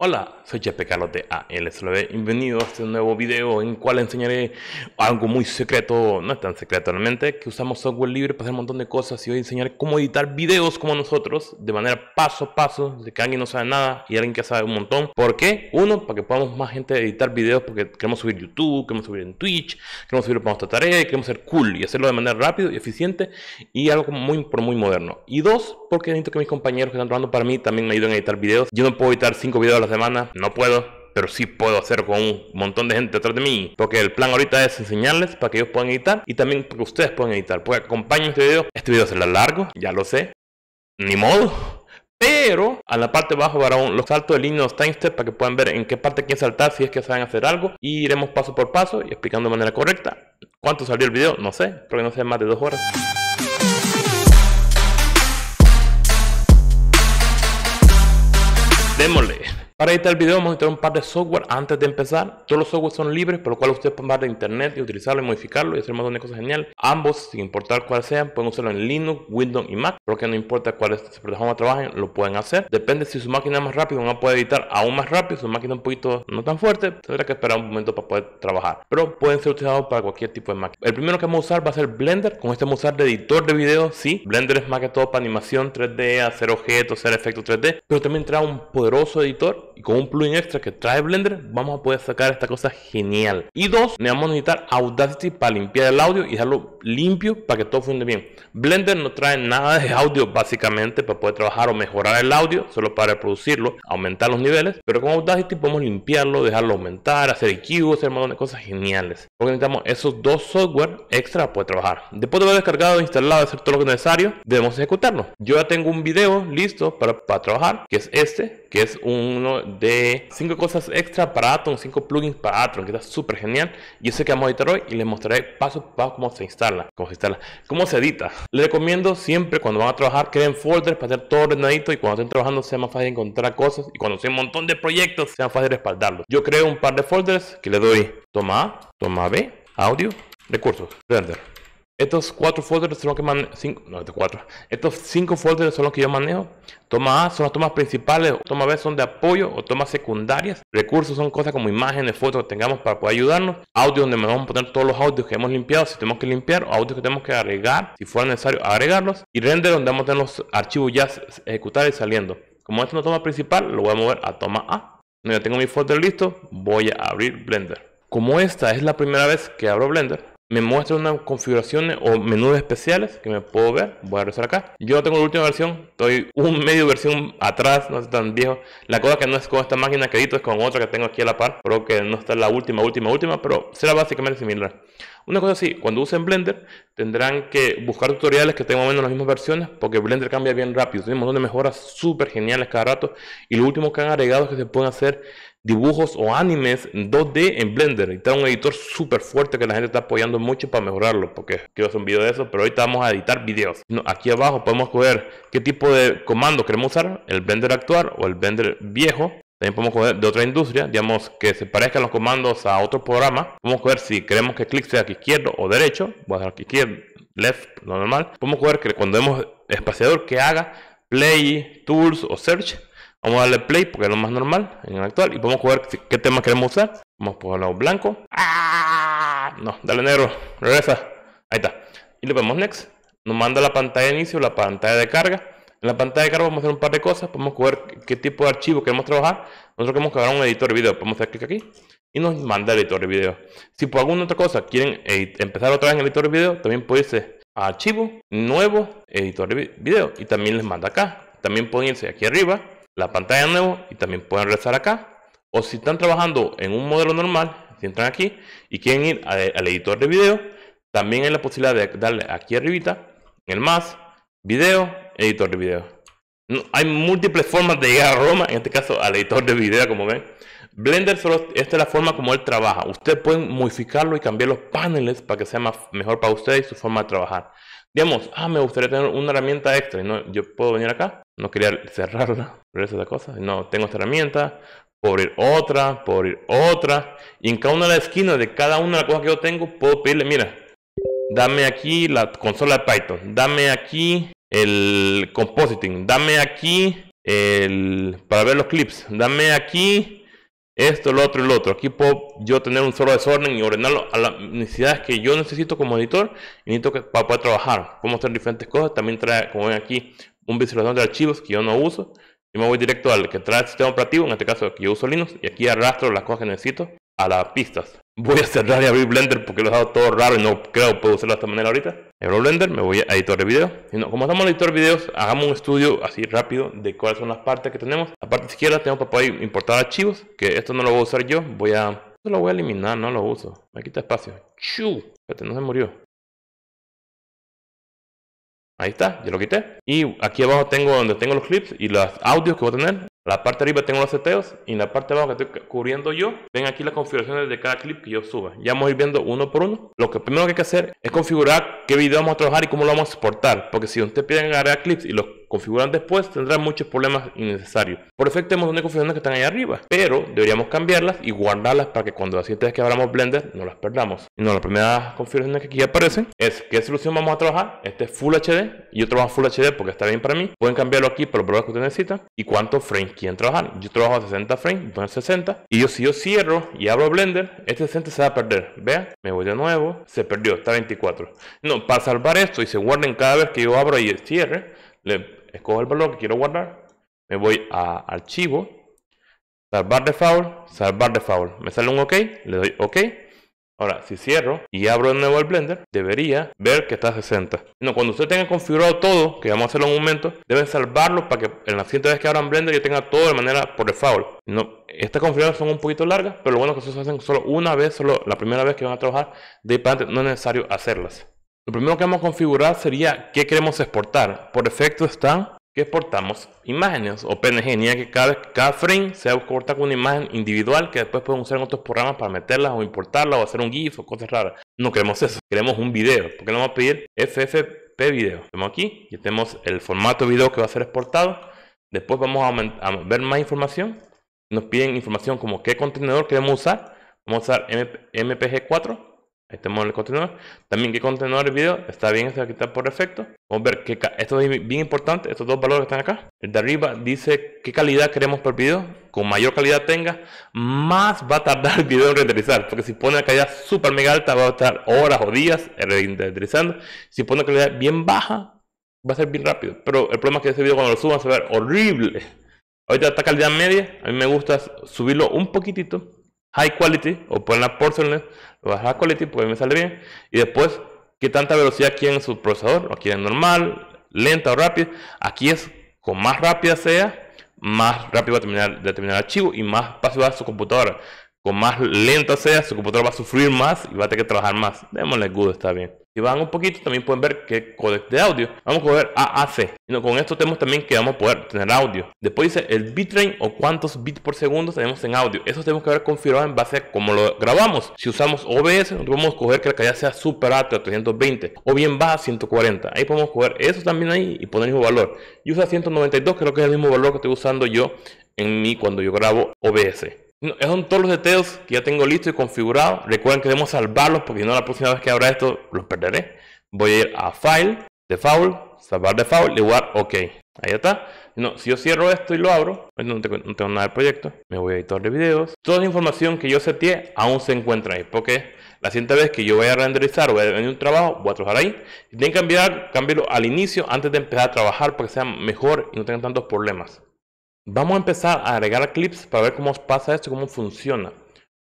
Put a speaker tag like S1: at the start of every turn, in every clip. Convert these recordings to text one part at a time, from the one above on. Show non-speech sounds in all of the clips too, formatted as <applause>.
S1: Hola, soy Chepe Carlos de ALSLB. Bienvenido a este nuevo video en el cual enseñaré algo muy secreto, no es tan secreto realmente, que usamos software libre para hacer un montón de cosas y hoy a enseñar cómo editar videos como nosotros de manera paso a paso, de que alguien no sabe nada y alguien que sabe un montón. ¿Por qué? Uno, para que podamos más gente editar videos porque queremos subir YouTube, queremos subir en Twitch, queremos subir para nuestra tarea, queremos ser cool y hacerlo de manera rápida y eficiente y algo muy, por muy moderno. Y dos, porque necesito que mis compañeros que están trabajando para mí también me ayuden a editar videos. Yo no puedo editar cinco videos a la semana, no puedo pero sí puedo hacer con un montón de gente detrás de mí. Porque el plan ahorita es enseñarles para que ellos puedan editar y también para que ustedes puedan editar. Pues acompañen este video. Este video será largo, ya lo sé. Ni modo. Pero a la parte de abajo para los saltos de línea, los para que puedan ver en qué parte quieren saltar si es que saben hacer algo. Y iremos paso por paso y explicando de manera correcta. ¿Cuánto salió el video? No sé, porque no sea más de dos horas. Démosle. Para editar el video vamos a instalar un par de software antes de empezar. Todos los software son libres, por lo cual ustedes pueden bajar de internet y utilizarlo y modificarlo y hacer más de una cosas genial. Ambos, sin importar cuál sean, pueden usarlo en Linux, Windows y Mac. Porque no importa cuáles plataformas trabajen, lo pueden hacer. Depende si su máquina es más rápida, uno puede editar aún más rápido. Su máquina un poquito no tan fuerte, tendrá que esperar un momento para poder trabajar. Pero pueden ser utilizados para cualquier tipo de máquina. El primero que vamos a usar va a ser Blender. Con este vamos a usar de editor de video, sí. Blender es más que todo para animación 3D, hacer objetos, hacer efectos 3D. Pero también trae un poderoso editor y con un plugin extra que trae Blender vamos a poder sacar esta cosa genial. Y dos, necesitamos Audacity para limpiar el audio y dejarlo limpio para que todo funcione bien. Blender no trae nada de audio básicamente para poder trabajar o mejorar el audio, solo para reproducirlo, aumentar los niveles, pero con Audacity podemos limpiarlo, dejarlo aumentar, hacer EQ, hacer cosas geniales. Porque necesitamos esos dos software extra para poder trabajar. Después de haber descargado, instalado, hacer todo lo que necesario, debemos ejecutarlo. Yo ya tengo un video listo para, trabajar, que es este, que es uno de 5 cosas extra para Atom, 5 plugins para Atom, que está súper genial. Yo sé que vamos a editar hoy y les mostraré paso a paso cómo se instala, cómo se se edita. Les recomiendo siempre cuando van a trabajar creen folders para hacer todo ordenadito y cuando estén trabajando sea más fácil encontrar cosas y cuando sea un montón de proyectos sea más fácil respaldarlos. Yo creo un par de folders que le doy toma A, toma B, audio, recursos, render. Estos cuatro folders son los que estos cinco folders son los que yo manejo. Toma A son las tomas principales, toma B son de apoyo o tomas secundarias. Recursos son cosas como imágenes, fotos que tengamos para poder ayudarnos. Audio donde me vamos a poner todos los audios que hemos limpiado, si tenemos que limpiar, o audios que tenemos que agregar, si fuera necesario agregarlos. Y render donde vamos a tener los archivos ya ejecutados y saliendo. Como esta es una toma principal, lo voy a mover a toma A. Cuando ya tengo mi folder listo, voy a abrir Blender. Como esta es la primera vez que abro Blender, me muestra unas configuraciones o menús especiales que me puedo ver. Voy a regresar acá. Yo tengo la última versión, estoy un medio versión atrás, no es tan viejo. La cosa que no es con esta máquina que edito es con otra que tengo aquí a la par. Creo que no está la última, última, última, pero será básicamente similar. Una cosa así, cuando usen Blender tendrán que buscar tutoriales que tengan menos las mismas versiones porque Blender cambia bien rápido. tenemos un montón de mejoras súper geniales cada rato y lo último que han agregado es que se pueden hacer dibujos o animes 2D en Blender. Y está un editor súper fuerte que la gente está apoyando mucho para mejorarlo, porque quiero hacer un video de eso, pero ahorita vamos a editar videos. aquí abajo podemos coger qué tipo de comando queremos usar, el Blender actual o el Blender viejo. También podemos coger de otra industria, digamos que se parezcan los comandos a otro programa. Podemos coger si queremos que clic sea aquí izquierdo o derecho. Voy a aquí izquierdo, left, lo normal. Podemos coger que cuando vemos espaciador que haga play, tools o search. Vamos a darle play porque es lo más normal en el actual. Y podemos coger qué tema queremos usar. Vamos a ponerlo blanco. ¡Ah! No, dale negro, regresa. Ahí está. Y le ponemos next. Nos manda la pantalla de inicio, la pantalla de carga en la pantalla de carga vamos a hacer un par de cosas. Podemos coger qué tipo de archivo queremos trabajar. Nosotros queremos cargar un editor de video. Podemos hacer clic aquí y nos manda el editor de video. Si por alguna otra cosa quieren empezar otra vez en el editor de video, también puede irse a archivo, nuevo, editor de video. Y también les manda acá. También pueden irse aquí arriba, la pantalla nuevo y también pueden regresar acá. O si están trabajando en un modelo normal, si entran aquí y quieren ir e-, al editor de video, también hay la posibilidad de darle aquí arribita, en el más, video, editor de video. hay múltiples formas de llegar a Roma, en este caso al editor de video, como ven. Blender, solo, esta es la forma como él trabaja. Ustedes pueden modificarlo y cambiar los paneles para que sea más, mejor para ustedes y su forma de trabajar. Digamos, ah, me gustaría tener una herramienta extra. No, yo puedo venir acá. No quería cerrarla, pero esa es la cosa. No, tengo esta herramienta. Puedo abrir otra, puedo abrir otra. Y en cada una de las esquinas de cada una de las cosas que yo tengo, puedo pedirle, mira, dame aquí la consola de Python. Dame aquí el compositing. Dame aquí el, para ver los clips. Dame aquí esto, lo otro y lo otro. Aquí puedo yo tener un solo desorden y ordenarlo a las necesidades que yo necesito como editor y necesito para poder trabajar. puedo mostrar diferentes cosas. También trae, como ven aquí, un visualizador de archivos que yo no uso. Y me voy directo al que trae el sistema operativo, en este caso que yo uso Linux, y aquí arrastro las cosas que necesito a las pistas voy a cerrar y abrir Blender porque lo he dejado todo raro y no creo que puedo usarlo de esta manera ahorita. Abro Blender, me voy a editor de video. como estamos en editor de videos, hagamos un estudio así rápido de cuáles son las partes que tenemos. La parte izquierda tengo para poder importar archivos, que esto no lo voy a usar yo. Voy a... Esto lo voy a eliminar, no lo uso. Me quita espacio. ¡Chu! Espérate, no se murió. Ahí está, ya lo quité. Y aquí abajo tengo donde tengo los clips y los audios que voy a tener la parte de arriba tengo los seteos y en la parte abajo que estoy cubriendo yo, ven aquí las configuraciones de cada clip que yo suba. Ya vamos a ir viendo uno por uno. Lo que primero que hay que hacer es configurar qué video vamos a trabajar y cómo lo vamos a exportar. Porque si usted pide agarrar clips y los configuran después tendrá muchos problemas innecesarios. Por efecto tenemos unas configuraciones que están ahí arriba, pero deberíamos cambiarlas y guardarlas para que cuando las siguiente que abramos Blender no las perdamos. Y no, las primeras configuraciones que aquí aparecen es qué solución vamos a trabajar. Este es Full HD, y yo trabajo Full HD porque está bien para mí. Pueden cambiarlo aquí para los problemas que ustedes necesitan y cuántos frames quieren trabajar. Yo trabajo a 60 frames, poner 60. Y yo si yo cierro y abro Blender, este 60 se va a perder. Vean, me voy de nuevo, se perdió, está 24. No, para salvar esto y se guarden cada vez que yo abro y cierre, le escojo el valor que quiero guardar, me voy a archivo, salvar default, salvar default. Me sale un OK, le doy OK. Ahora, si cierro y abro de nuevo el Blender, debería ver que está a 60. No, cuando usted tenga configurado todo, que vamos a hacerlo en un momento, deben salvarlo para que en la siguiente vez que abran Blender yo tenga todo de manera por default. No, estas configuraciones son un poquito largas, pero lo bueno es que se hacen solo una vez, solo la primera vez que van a trabajar, de ahí no es necesario hacerlas. Lo primero que vamos a configurar sería qué queremos exportar. Por defecto está que exportamos imágenes o PNG, ya que cada, cada frame se exporta con una imagen individual que después pueden usar en otros programas para meterlas o importarla o hacer un GIF o cosas raras. No queremos eso, queremos un video. porque le vamos a pedir FFP video? Estamos aquí, ya tenemos el formato video que va a ser exportado. Después vamos a, ver más información. Nos piden información como qué contenedor queremos usar. Vamos a usar MPG4 este modo de continuar También que continuar el video. Está bien, está quitar por defecto. Vamos a ver que esto es bien importante. Estos dos valores que están acá. El de arriba dice qué calidad queremos por video. Con mayor calidad tenga, más va a tardar el video en renderizar. Porque si pone la calidad super mega alta, va a estar horas o días renderizando. Si pone la calidad bien baja, va a ser bien rápido. Pero el problema es que ese video cuando lo suban se va a ver horrible. Ahorita está calidad media. A mí me gusta subirlo un poquitito. High quality o la porcelain bajar bajas pues, porque me sale bien. Y después, ¿qué tanta velocidad quieren su procesador? ¿O quieren normal, lenta o rápida? Aquí es, con más rápida sea, más rápido va a terminar, de terminar el archivo y más fácil va a su computadora. Con más lenta sea, su computadora va a sufrir más y va a tener que trabajar más. Démosle good, está bien. Si un poquito, también pueden ver que codec de audio. Vamos a coger AAC. Con esto tenemos también que vamos a poder tener audio. Después dice el bitrate o cuántos bits por segundo tenemos en audio. Eso tenemos que ver configurado en base a cómo lo grabamos. Si usamos OBS, nosotros podemos coger que la calidad sea super alta, 320, o bien baja, 140. Ahí podemos coger eso también ahí y poner el mismo valor. Y uso 192, creo que es el mismo valor que estoy usando yo en mí cuando yo grabo OBS. Esos son todos los detalles que ya tengo listo y configurado. Recuerden que debemos salvarlos porque si no la próxima vez que abra esto los perderé. Voy a ir a File, Default, Salvar Default, y voy a OK. Ahí está. No, si yo cierro esto y lo abro, pues no tengo, nada del proyecto. Me voy a editor de videos. Toda la información que yo setee aún se encuentra ahí. Porque la siguiente vez que yo voy a renderizar o voy a tener un trabajo, voy a trabajar ahí. Si tienen que cambiar, cámbialo al inicio antes de empezar a trabajar para que sea mejor y no tengan tantos problemas. Vamos a empezar a agregar clips para ver cómo pasa esto, cómo funciona.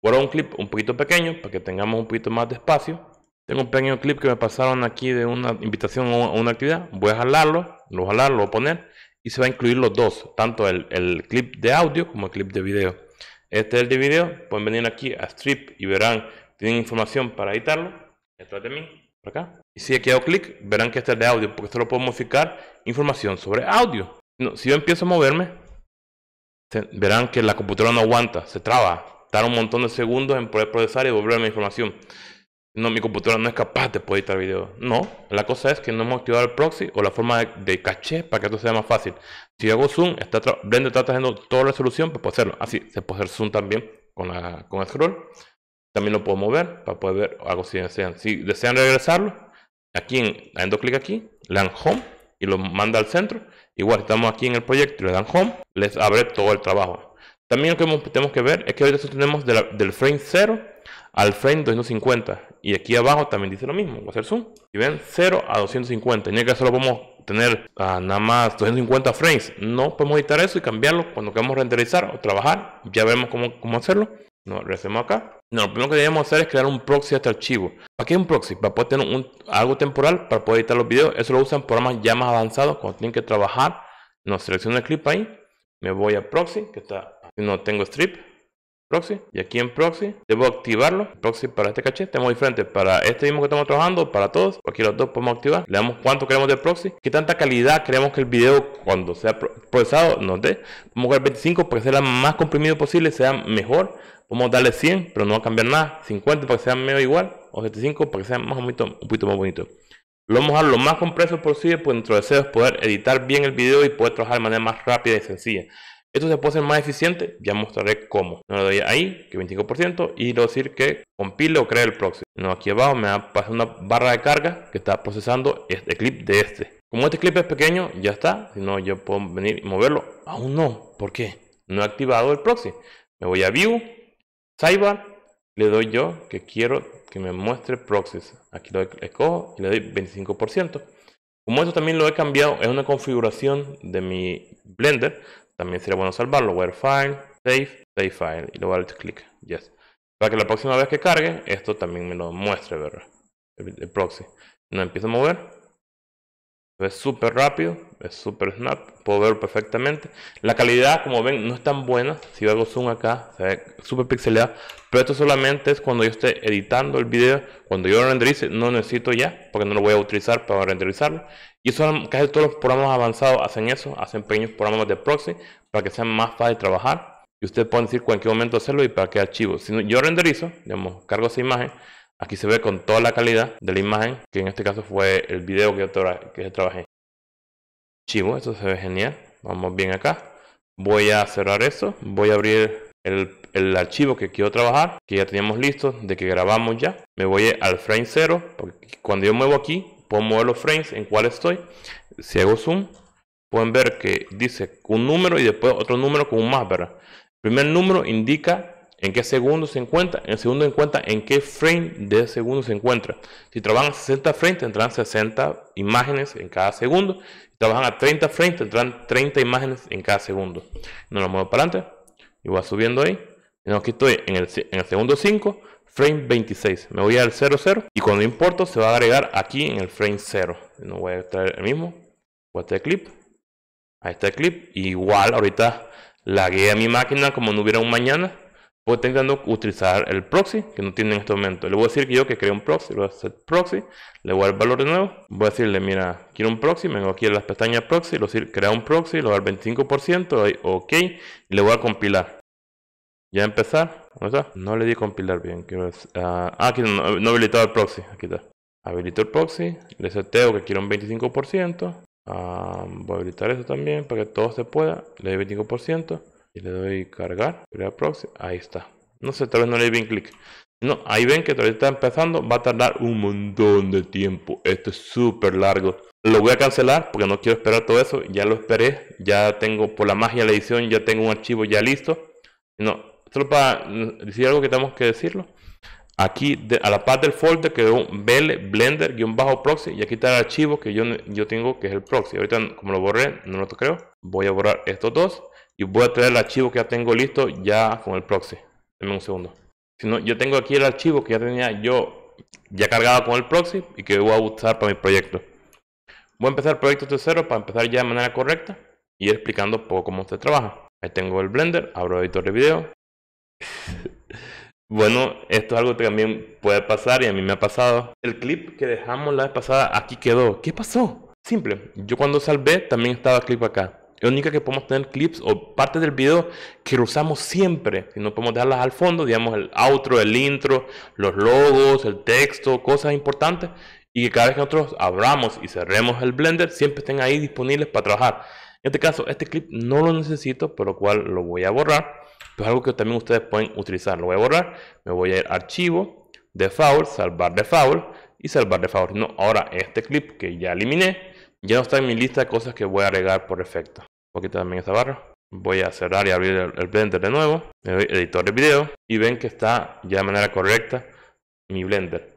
S1: Voy a un clip un poquito pequeño para que tengamos un poquito más de espacio. Tengo un pequeño clip que me pasaron aquí de una invitación a una actividad. Voy a jalarlo, lo voy a lo voy a poner y se va a incluir los dos, tanto el, clip de audio como el clip de video. Este es el de video, pueden venir aquí a Strip y verán, tienen información para editarlo. Esto de mí, por acá. Y si aquí hago clic, verán que este es de audio, porque esto lo puedo modificar información sobre audio. si yo empiezo a moverme, verán que la computadora no aguanta, se traba, tarda un montón de segundos en poder procesar y a la información. No, mi computadora no es capaz de poder editar video. No, la cosa es que no hemos activado el proxy o la forma de, caché para que esto sea más fácil. Si hago zoom, está Blender está trayendo toda la resolución, para poder hacerlo. Así, ah, se puede hacer zoom también con, el scroll. También lo puedo mover para poder ver algo si desean. Si desean regresarlo, aquí en, clic aquí, la home y lo manda al centro. Igual estamos aquí en el proyecto y le dan home, les abre todo el trabajo. También lo que tenemos que ver es que ahorita tenemos del frame 0 al frame 250. Y aquí abajo también dice lo mismo. Voy a hacer zoom. y ven, 0 a 250. En el caso lo podemos tener ah, nada más 250 frames. No podemos editar eso y cambiarlo cuando queramos renderizar o trabajar. Ya vemos cómo, hacerlo. Nos regresemos acá. No, lo primero que debemos hacer es crear un proxy a este archivo. ¿Para qué es un proxy? Para poder tener un, algo temporal para poder editar los videos. Eso lo usan programas ya más avanzados cuando tienen que trabajar. Nos selecciono el clip ahí. Me voy a proxy, que está, no tengo strip proxy y aquí en proxy debo activarlo proxy para este caché tenemos diferente para este mismo que estamos trabajando para todos cualquiera los dos podemos activar le damos cuánto queremos de proxy qué tanta calidad queremos que el video cuando sea procesado nos dé vamos a dar 25 para que sea más comprimido posible sea mejor Vamos a darle 100, pero no va a cambiar nada. 50 para que sea medio igual. O 75 para que sea más un poquito más bonito. Lo vamos a dar lo más compreso posible, pues nuestro deseo es poder editar bien el video y poder trabajar de manera más rápida y sencilla. Esto se puede hacer más eficiente, ya mostraré cómo. No le doy ahí, que 25%, y lo decir que compile o cree el proxy. No, aquí abajo me va a pasar una barra de carga que está procesando este clip de este. Como este clip es pequeño, ya está. Si no, yo puedo venir y moverlo. Aún no. ¿Por qué? No he activado el proxy. Me voy a View, Cyber, le doy yo que quiero que me muestre proxies. Aquí lo escojo y le doy 25%. Como esto también lo he cambiado, es una configuración de mi Blender. También sería bueno salvarlo. Where File, Save, Save File. Y le voy a clic. Yes. Para que la próxima vez que cargue, esto también me lo muestre, ¿verdad? el proxy. No empiezo a mover. Es súper rápido, es súper snap, puedo ver perfectamente. La calidad, como ven, no es tan buena. Si hago zoom acá, se ve súper pixelada. Pero esto solamente es cuando yo esté editando el video. Cuando yo lo renderice, no necesito ya, porque no lo voy a utilizar para renderizarlo. Y son casi todos los programas avanzados hacen eso, hacen pequeños programas de proxy para que sea más fácil trabajar. Y ustedes pueden decir cualquier momento hacerlo y para qué archivo. Si yo renderizo, digamos, cargo esa imagen, Aquí se ve con toda la calidad de la imagen, que en este caso fue el video que yo, trabajé. Chivo, esto se ve genial. Vamos bien acá. Voy a cerrar eso. Voy a abrir el, archivo que quiero trabajar, que ya teníamos listo, de que grabamos ya. Me voy al frame 0, porque cuando yo muevo aquí, puedo mover los frames en cuál estoy. Si hago zoom, pueden ver que dice un número y después otro número con un más, ¿verdad? El primer número indica en qué segundo se encuentra, el segundo en encuentra en qué frame de segundo se encuentra. Si trabajan a 60 frames, tendrán 60 imágenes en cada segundo. Si trabajan a 30 frames, tendrán 30 imágenes en cada segundo. No lo muevo para adelante y voy subiendo ahí. No, aquí estoy en el, segundo 5, frame 26. Me voy al 00 y cuando importo se va a agregar aquí en el frame 0. No voy a traer el mismo. Voy a clip. a este clip. igual ahorita lagué a mi máquina como no hubiera un mañana. Voy intentando utilizar el proxy que no tiene en este momento. Le voy a decir que yo que creo un proxy, le voy a hacer proxy, le voy a dar el valor de nuevo. Voy a decirle, mira, quiero un proxy, me vengo aquí a las pestañas proxy, lo voy a decir, crea un proxy, lo voy a dar 25%, doy OK y le voy a compilar. Ya empezar, ¿Cómo está? No le di compilar bien. Quiero, ah, ah, aquí no, no habilitado el proxy, aquí está. Habilito el proxy, le seteo que quiero un 25%. Ah, voy a habilitar eso también para que todo se pueda. Le doy 25%. Y le doy cargar, crear proxy. Ahí está. No sé, tal vez no le di bien clic. No, ahí ven que todavía está empezando. Va a tardar un montón de tiempo. Esto es súper largo. Lo voy a cancelar porque no quiero esperar todo eso. Ya lo esperé. Ya tengo, por la magia la edición, ya tengo un archivo ya listo. No, solo para mm, decir algo que tenemos que decirlo. Aquí a la parte del folder quedó BL Blender-proxy y aquí está el archivo que yo, yo tengo que es el proxy. Ahorita como lo borré, no lo creo. Voy a borrar estos dos y voy a traer el archivo que ya tengo listo ya con el proxy. Dame un segundo. Si no, yo tengo aquí el archivo que ya tenía yo ya cargado con el proxy y que voy a usar para mi proyecto. Voy a empezar el proyecto de para empezar ya de manera correcta y ir explicando un poco cómo se trabaja. Ahí tengo el Blender, abro el editor de video. <laughs> bueno, esto es algo que también puede pasar y a mí me ha pasado. El clip que dejamos la vez pasada aquí quedó. ¿Qué pasó? Simple, yo cuando salvé también estaba el clip acá. Es única que podemos tener clips o partes del video que lo usamos siempre. Si no podemos dejarlas al fondo, digamos el outro, el intro, los logos, el texto, cosas importantes. Y que cada vez que nosotros abramos y cerremos el Blender, siempre estén ahí disponibles para trabajar. En este caso, este clip no lo necesito, por lo cual lo voy a borrar. Pero es algo que también ustedes pueden utilizar. Lo voy a borrar, me voy a ir a Archivo, Default, Salvar Default y Salvar Default. No, ahora este clip que ya eliminé, ya no está en mi lista de cosas que voy a agregar por efecto también esta barra. Voy a cerrar y abrir el, Blender de nuevo. Me doy editor de video y ven que está ya de manera correcta mi Blender.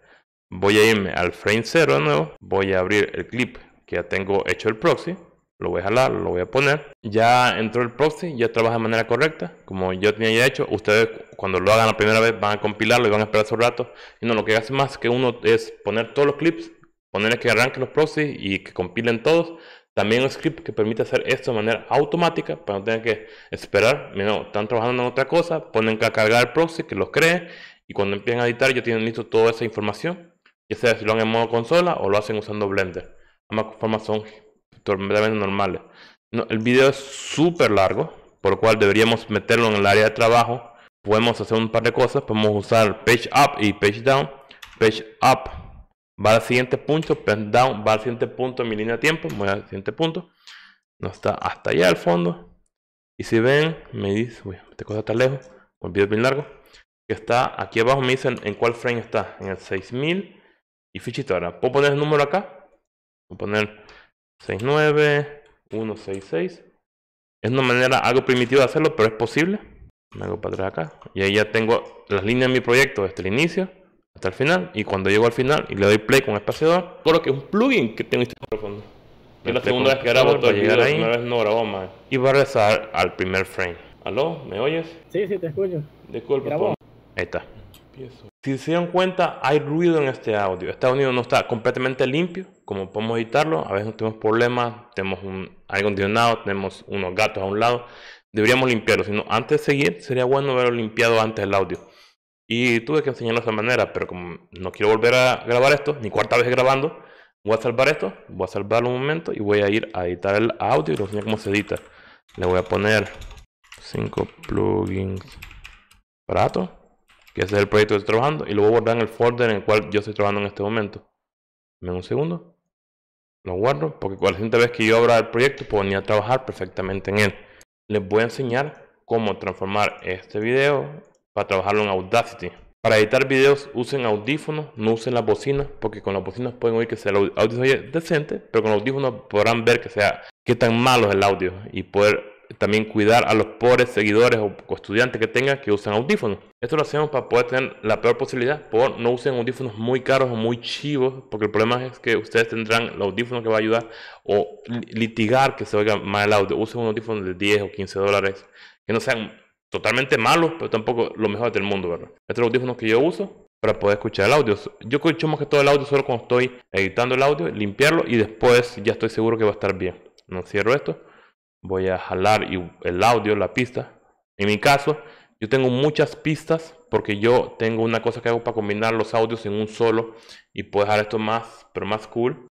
S1: Voy a irme al frame 0 de nuevo. Voy a abrir el clip que ya tengo hecho el proxy. Lo voy a jalar, lo voy a poner. Ya entró el proxy, ya trabaja de manera correcta. Como yo tenía ya hecho, ustedes cuando lo hagan la primera vez van a compilarlo y van a esperar su rato. Y no, lo que hace más que uno es poner todos los clips, ponerles que arranquen los proxy y que compilen todos también un script que permite hacer esto de manera automática para no tener que esperar. están trabajando en otra cosa, ponen a cargar el proxy que los cree y cuando empiezan a editar ya tienen listo toda esa información, ya sea si lo hacen en modo consola o lo hacen usando Blender. Ambas formas son totalmente normales. el video es súper largo, por lo cual deberíamos meterlo en el área de trabajo. Podemos hacer un par de cosas, podemos usar Page Up y Page Down. Page Up va al siguiente punto, pen down, va al siguiente punto de mi línea de tiempo, voy al siguiente punto, no está hasta allá al fondo. Y si ven, me dice, uy, esta cosa está lejos, con a bien largo, que está aquí abajo, me dicen en cuál frame está, en el 6000 y fichito. Ahora, puedo poner el número acá, voy a poner 69166. Es una manera algo primitiva de hacerlo, pero es posible. Me hago para atrás acá. Y ahí ya tengo las líneas de mi proyecto desde el inicio hasta el final. Y cuando llego al final y le doy play con espaciador, lo que es un plugin que tengo este profundo. es la segunda vez que grabo todo llegar ahí. vez no grabó más. Y va a regresar al primer frame. ¿Aló? ¿Me oyes? Sí, sí, te escucho. Disculpa, Ahí está. Si se dan cuenta, hay ruido en este audio. Este audio no está completamente limpio, como podemos editarlo. A veces tenemos problemas, tenemos un aire acondicionado, tenemos unos gatos a un lado. Deberíamos limpiarlo, sino antes de seguir, sería bueno haberlo limpiado antes del audio. Y tuve que enseñarlo de manera, pero como no quiero volver a grabar esto, ni cuarta vez grabando, voy a salvar esto, voy a salvarlo un momento y voy a ir a editar el audio y lo enseño cómo se edita. Le voy a poner 5 plugins barato, que ese es el proyecto que estoy trabajando, y lo voy a guardar en el folder en el cual yo estoy trabajando en este momento. Dame un segundo, lo guardo, porque cualquier vez que yo abra el proyecto, puedo a trabajar perfectamente en él. Les voy a enseñar cómo transformar este video para trabajarlo en Audacity. Para editar videos usen audífonos, no usen las bocinas, porque con las bocinas pueden oír que sea el audio decente, pero con los audífonos podrán ver que sea qué tan malo es el audio y poder también cuidar a los pobres seguidores o estudiantes que tengan que usan audífonos. Esto lo hacemos para poder tener la peor posibilidad, por no usen audífonos muy caros o muy chivos, porque el problema es que ustedes tendrán el audífono que va a ayudar o litigar que se oiga mal el audio. Usen un audífono de 10 o 15 dólares, que no sean totalmente malo, pero tampoco lo mejor del mundo, ¿verdad? Estos son audífonos que yo uso para poder escuchar el audio. Yo escucho más que todo el audio solo cuando estoy editando el audio, limpiarlo y después ya estoy seguro que va a estar bien. No cierro esto. Voy a jalar el audio, la pista. En mi caso, yo tengo muchas pistas porque yo tengo una cosa que hago para combinar los audios en un solo y puedo dejar esto más, pero más cool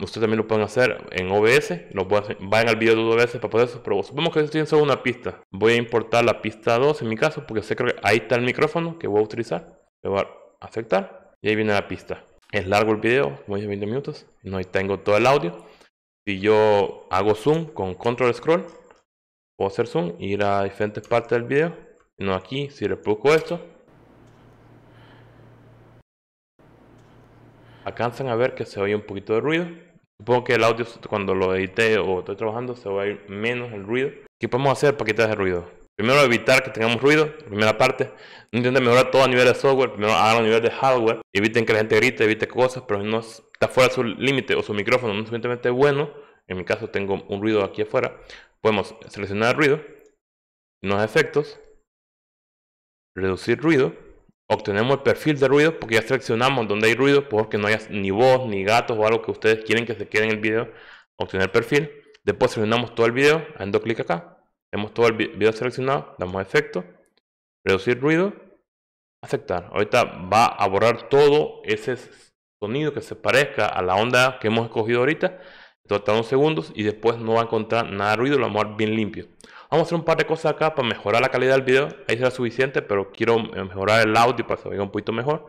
S1: ustedes también lo pueden hacer en OBS. Lo vayan al video de OBS para poder eso. Pero supongamos que ustedes tienen solo una pista. Voy a importar la pista 2 en mi caso porque sé que ahí está el micrófono que voy a utilizar. Le voy a afectar y ahí viene la pista. Es largo el video, como dije 20 minutos. No tengo todo el audio. Si yo hago zoom con control scroll, puedo hacer zoom, ir a diferentes partes del video. No aquí, si le esto, alcanzan a ver que se oye un poquito de ruido. Supongo que el audio cuando lo edite o estoy trabajando se va a ir menos el ruido. ¿Qué podemos hacer para quitar ese ruido? Primero evitar que tengamos ruido, primera parte. Intenten mejorar todo a nivel de software, primero hagan a nivel de hardware. Eviten que la gente grite, evite cosas, pero no está fuera de su límite o su micrófono no es suficientemente bueno, en mi caso tengo un ruido aquí afuera, podemos seleccionar ruido ruido, unos efectos, reducir ruido obtenemos el perfil de ruido porque ya seleccionamos donde hay ruido porque no haya ni voz ni gatos o algo que ustedes quieren que se quede en el video obtener perfil después seleccionamos todo el video haciendo clic acá hemos todo el video seleccionado damos efecto reducir ruido aceptar ahorita va a borrar todo ese sonido que se parezca a la onda que hemos escogido ahorita entonces unos segundos y después no va a encontrar nada de ruido lo vamos a ver bien limpio Vamos a hacer un par de cosas acá para mejorar la calidad del video. Ahí será suficiente, pero quiero mejorar el audio para que se oiga un poquito mejor.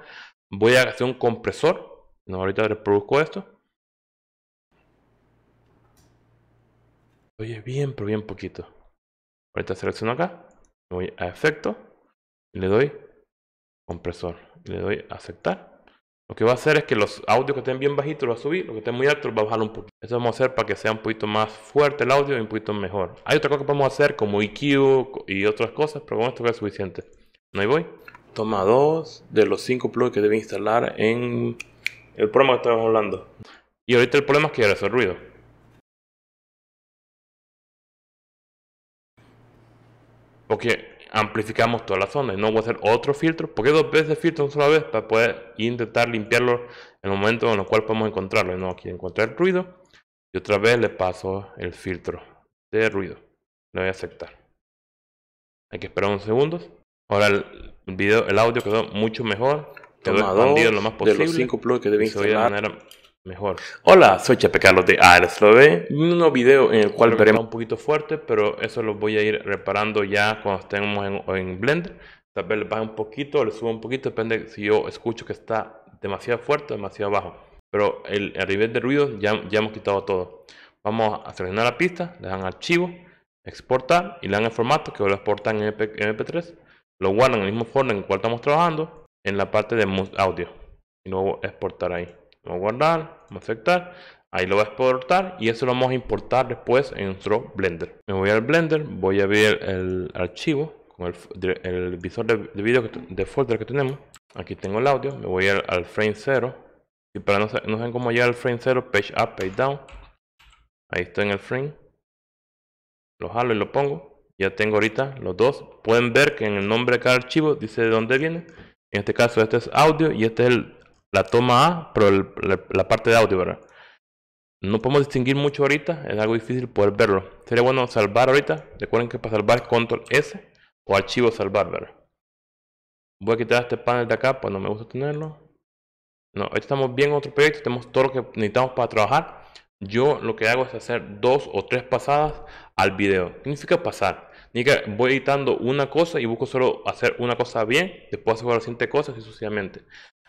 S1: Voy a hacer un compresor. ahorita reproduzco esto. Oye, bien, pero bien poquito. Ahorita selecciono acá. voy a efecto. le doy compresor. le doy aceptar. Lo que va a hacer es que los audios que estén bien bajitos los va a subir, los que estén muy altos los va a bajar un poquito. Eso vamos a hacer para que sea un poquito más fuerte el audio y un poquito mejor. Hay otra cosa que podemos hacer como EQ y otras cosas, pero con esto que es suficiente. ¿No ahí voy? Toma dos de los cinco plugins que debe instalar en el programa que estamos hablando. Y ahorita el problema es que hacer ruido. Ok amplificamos toda la zona. Y no voy a hacer otro filtro. porque dos veces filtro una sola vez? Para poder intentar limpiarlo en el momento en el cual podemos encontrarlo. Y no, aquí encontrar el ruido. Y otra vez le paso el filtro de ruido. Le voy a aceptar. Hay que esperar unos segundos. Ahora el video, el audio quedó mucho mejor. Quedó expandido lo más posible. que mejor. Hola, soy Chepe Carlos de ARSLOB. Un nuevo video en el cual veremos un poquito fuerte, pero eso lo voy a ir reparando ya cuando estemos en, en Blender. Tal vez le un poquito le subo un poquito, depende si yo escucho que está demasiado fuerte o demasiado bajo. Pero el, nivel de ruido ya, ya hemos quitado todo. Vamos a seleccionar la pista, le dan archivo, exportar y le dan el formato que lo exportan en MP, 3 Lo guardan en el mismo formato en el cual estamos trabajando en la parte de audio y luego exportar ahí. Vamos a guardar, vamos a aceptar. Ahí lo va a exportar y eso lo vamos a importar después en nuestro Blender. Me voy al Blender, voy a abrir el archivo con el, visor de, video de folder que tenemos. Aquí tengo el audio, me voy al, frame 0. Y para no, no saben cómo llegar al frame 0, page up, page down. Ahí estoy en el frame. Lo jalo y lo pongo. Ya tengo ahorita los dos. Pueden ver que en el nombre de cada archivo dice de dónde viene. En este caso este es audio y este es el la toma A, pero la, parte de audio, ¿verdad? No podemos distinguir mucho ahorita, es algo difícil poder verlo. Sería bueno salvar ahorita. Recuerden que para salvar control S o archivo salvar, ¿verdad? Voy a quitar este panel de acá, pues no me gusta tenerlo. No, estamos bien en otro proyecto, tenemos todo lo que necesitamos para trabajar. Yo lo que hago es hacer dos o tres pasadas al video. ¿Qué significa pasar? voy editando una cosa y busco solo hacer una cosa bien, después hacer la cosas cosa y sucesivamente.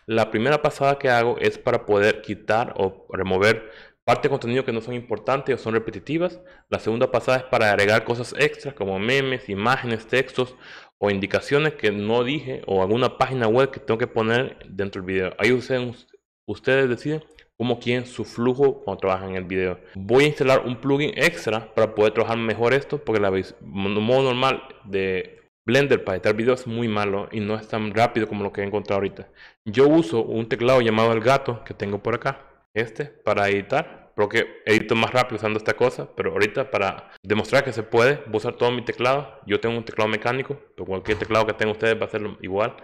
S1: La primera pasada que hago es para poder quitar o remover parte de contenido que no son importantes o son repetitivas. La segunda pasada es para agregar cosas extras como memes, imágenes, textos o indicaciones que no dije o alguna página web que tengo que poner dentro del video. Ahí ustedes, deciden cómo quieren su flujo cuando trabajan en el video. Voy a instalar un plugin extra para poder trabajar mejor esto porque la, el modo normal de Blender para editar videos es muy malo y no es tan rápido como lo que he encontrado ahorita. Yo uso un teclado llamado el gato que tengo por acá, este, para editar. Porque edito más rápido usando esta cosa, pero ahorita para demostrar que se puede, voy a usar todo mi teclado. Yo tengo un teclado mecánico, pero cualquier teclado que tenga ustedes va a ser igual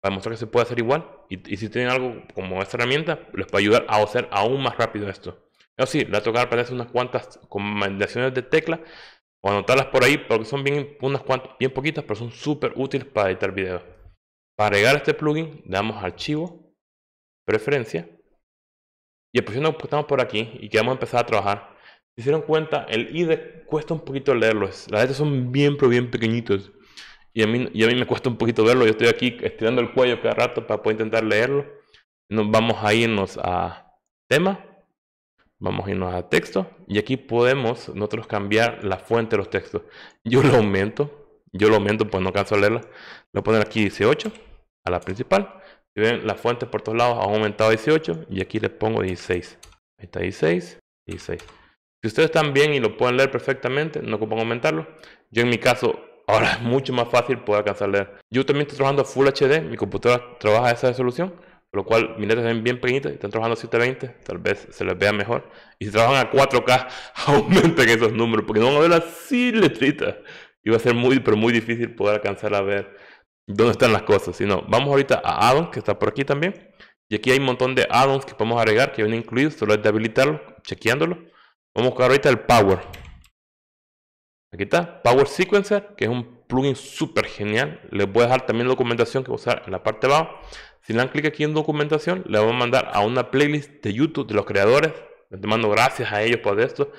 S1: para mostrar que se puede hacer igual. Y, si tienen algo como esta herramienta, les va a ayudar a hacer aún más rápido esto. Eso sí, la tocar parece unas cuantas combinaciones de teclas o anotarlas por ahí porque son bien, unas cuantas, bien poquitas, pero son súper útiles para editar videos. Para agregar este plugin, le damos archivo, preferencia, y después nos estamos por aquí y que a empezar a trabajar. Si se dieron cuenta, el ID cuesta un poquito leerlo Las letras son bien, pero bien pequeñitos. Y a, mí, y a mí me cuesta un poquito verlo. Yo estoy aquí estirando el cuello cada rato para poder intentar leerlo. Nos vamos a irnos a tema Vamos a irnos a texto y aquí podemos nosotros cambiar la fuente de los textos. Yo lo aumento, yo lo aumento pues no canso de leerla. Lo voy aquí 18 a la principal. Si ven, la fuente por todos lados ha aumentado 18 y aquí le pongo 16. Ahí está 16, 16. Si ustedes están bien y lo pueden leer perfectamente, no ocupan aumentarlo. Yo en mi caso, ahora es mucho más fácil poder alcanzar a leer. Yo también estoy trabajando a Full HD, mi computadora trabaja a esa resolución lo cual, mis se ven bien pequeñitas, están trabajando a 720, tal vez se les vea mejor. Y si trabajan a 4K, <laughs> aumenten esos números, porque no van a ver así letritas. Y va a ser muy, pero muy difícil poder alcanzar a ver dónde están las cosas. no, vamos ahorita a addons, que está por aquí también. Y aquí hay un montón de addons que podemos agregar, que vienen incluidos, solo es de habilitarlo, chequeándolo. Vamos a buscar ahorita el Power. Aquí está, Power Sequencer, que es un plugin súper genial. Les voy a dejar también la documentación que voy a usar en la parte de abajo. Si le dan clic aquí en documentación, le voy a mandar a una playlist de YouTube de los creadores. Les mando gracias a ellos por esto.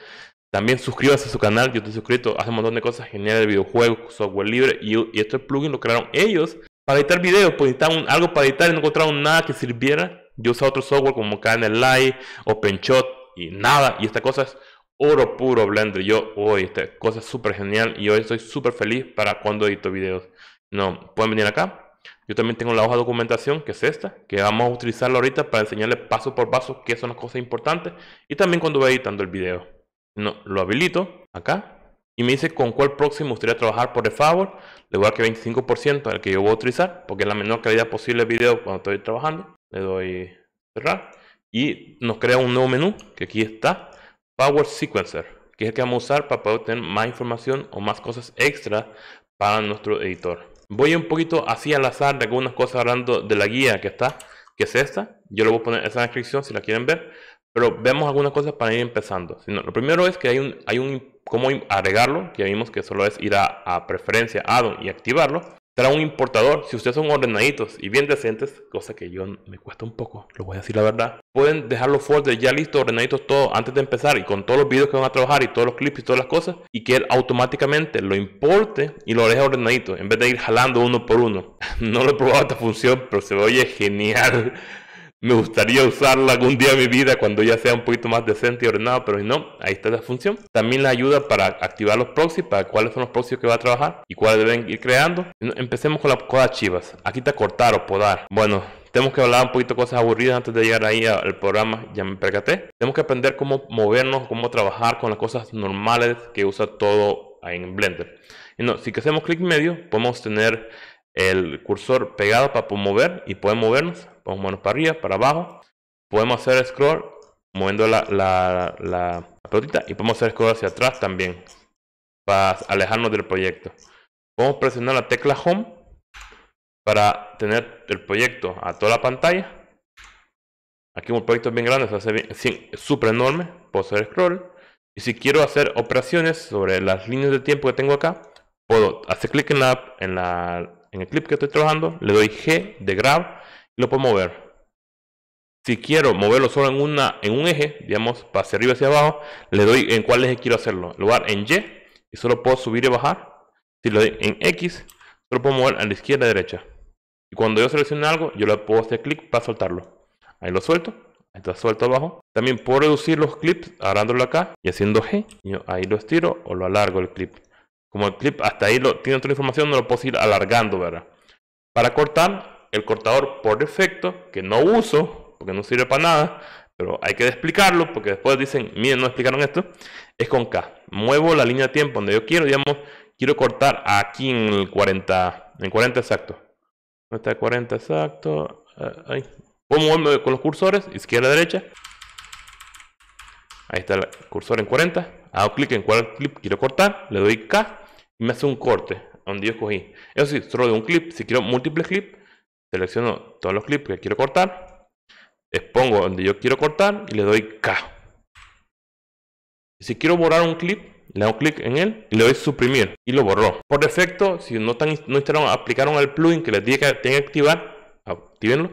S1: También suscríbanse a su canal, yo estoy suscrito, hace un montón de cosas geniales de videojuegos, software libre y, este plugin lo crearon ellos para editar videos, pues necesitaban algo para editar y no encontraron nada que sirviera. Yo usaba otro software como KNLI, o OpenShot y nada, y esta cosa es oro puro Blender. Yo, hoy, esta cosa es súper genial y hoy estoy súper feliz para cuando edito videos. No, pueden venir acá, yo también tengo la hoja de documentación, que es esta, que vamos a utilizarla ahorita para enseñarle paso por paso qué son las cosas importantes y también cuando voy editando el video. No, lo habilito acá y me dice con cuál proxy me gustaría trabajar por favor. Le voy a que 25% al que yo voy a utilizar porque es la menor calidad posible de video cuando estoy trabajando. Le doy cerrar y nos crea un nuevo menú que aquí está, Power Sequencer, que es el que vamos a usar para poder obtener más información o más cosas extra para nuestro editor. Voy un poquito así al azar de algunas cosas hablando de la guía que está, que es esta. Yo lo voy a poner esa descripción si la quieren ver. Pero vemos algunas cosas para ir empezando. lo primero es que hay un, hay un cómo agregarlo, que vimos que solo es ir a, a preferencia, addon y activarlo un importador, si ustedes son ordenaditos y bien decentes, cosa que yo me cuesta un poco, lo voy a decir la verdad, pueden dejar los folders ya listos, ordenaditos todo antes de empezar y con todos los videos que van a trabajar y todos los clips y todas las cosas y que él automáticamente lo importe y lo deje ordenadito en vez de ir jalando uno por uno. <laughs> No lo he probado esta función, pero se oye genial. Me gustaría usarla algún día en mi vida cuando ya sea un poquito más decente y ordenado, pero si no, ahí está la función. También la ayuda para activar los proxies, para cuáles son los proxies que va a trabajar y cuáles deben ir creando. Empecemos con las cosas chivas. Aquí está cortar o podar. Bueno, tenemos que hablar un poquito de cosas aburridas antes de llegar ahí al programa, ya me percaté. Tenemos que aprender cómo movernos, cómo trabajar con las cosas normales que usa todo en Blender. Y no, si hacemos clic medio, podemos tener el cursor pegado para mover y podemos movernos vamos manos para arriba, para abajo. Podemos hacer scroll moviendo la, la, pelotita y podemos hacer scroll hacia atrás también para alejarnos del proyecto. Podemos presionar la tecla Home para tener el proyecto a toda la pantalla. Aquí un proyecto bien grande, se súper enorme. Puedo hacer scroll. Y si quiero hacer operaciones sobre las líneas de tiempo que tengo acá, puedo hacer clic en, la, en, la, en el clip que estoy trabajando, le doy G de grab lo puedo mover. Si quiero moverlo solo en, una, en un eje, digamos, para hacia arriba hacia abajo, le doy en cuál eje quiero hacerlo. Lugar en Y, y solo puedo subir y bajar. Si lo doy en X, solo puedo mover a la izquierda y derecha. Y cuando yo selecciono algo, yo le puedo hacer clic para soltarlo. Ahí lo suelto, está suelto abajo. También puedo reducir los clips agarrándolo acá y haciendo G. ahí lo estiro o lo alargo el clip. Como el clip hasta ahí lo, tiene otra información, no lo puedo ir alargando, ¿verdad? Para cortar, el cortador por defecto, que no uso, porque no sirve para nada, pero hay que explicarlo, porque después dicen, miren, no explicaron esto, es con K. Muevo la línea de tiempo donde yo quiero, digamos, quiero cortar aquí en el 40, en 40 exacto. No está 40 exacto. Ah, ahí. Puedo moverme con los cursores, izquierda, derecha. Ahí está el cursor en 40. Hago clic en cuál clip quiero cortar, le doy K y me hace un corte donde yo escogí. Eso sí, solo de un clip. Si quiero múltiples clips, Selecciono todos los clips que quiero cortar. Expongo donde yo quiero cortar y le doy K. Si quiero borrar un clip, le hago clic en él y le doy suprimir y lo borró. Por defecto, si no, están, aplicaron el plugin que les dije que tienen que activar, activenlo,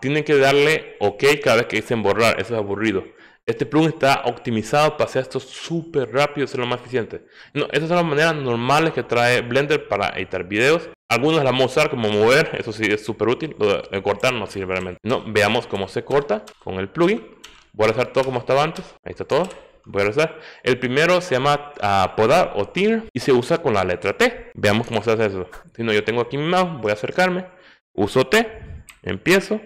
S1: tienen que darle OK cada vez que dicen borrar, eso es aburrido. Este plugin está optimizado para hacer esto súper rápido y ser lo más eficiente. No, esas son las maneras normales que trae Blender para editar videos. Algunos la vamos a usar como mover, eso sí es súper útil. cortar no sirve realmente. No, veamos cómo se corta con el plugin. Voy a rezar todo como estaba antes. Ahí está todo. Voy a rezar. El primero se llama ah, podar o tear y se usa con la letra T. Veamos cómo se hace eso. Si no, yo tengo aquí mi mouse, voy a acercarme, uso T, empiezo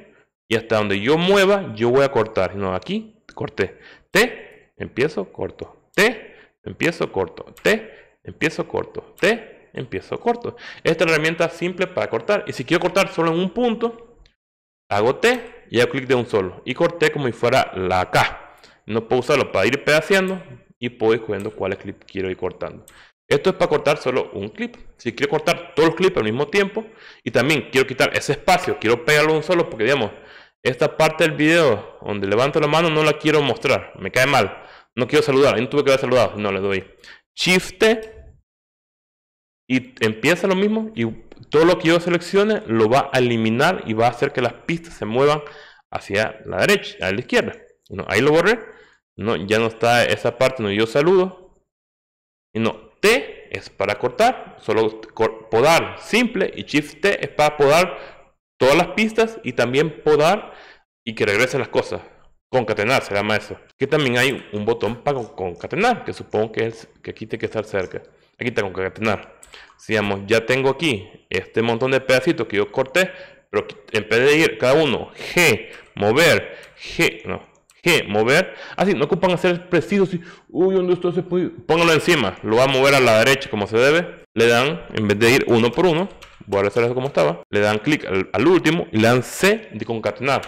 S1: y hasta donde yo mueva, yo voy a cortar. Si no, aquí corté. T, empiezo, corto. T, empiezo, corto. T, empiezo, corto. T, empiezo corto. Esta es herramienta simple para cortar. Y si quiero cortar solo en un punto, hago T y hago clic de un solo. Y corté como si fuera la K. No puedo usarlo para ir pedaceando y puedo ir escogiendo cuál clip quiero ir cortando. Esto es para cortar solo un clip. Si quiero cortar todos los clips al mismo tiempo y también quiero quitar ese espacio, quiero pegarlo un solo porque digamos, esta parte del video donde levanto la mano no la quiero mostrar, me cae mal. No quiero saludar, en tuve que haber saludado, no le doy Shift T y empieza lo mismo y todo lo que yo seleccione lo va a eliminar y va a hacer que las pistas se muevan hacia la derecha, a la izquierda. No, ahí lo borré. No, ya no está esa parte, no yo saludo. Y no, T es para cortar, solo podar simple y Shift T es para podar todas las pistas y también podar y que regresen las cosas. Concatenar se llama eso. que también hay un botón para concatenar, que supongo que es que aquí tiene que estar cerca. Aquí está concatenar digamos, ya tengo aquí este montón de pedacitos que yo corté, pero en vez de ir cada uno, G, mover, G, no, G, mover, así, ah, no ocupan hacer preciso y, uy, ¿dónde esto se Póngalo encima, lo va a mover a la derecha como se debe, le dan, en vez de ir uno por uno, voy a hacer eso como estaba, le dan clic al, al último y le dan C de concatenar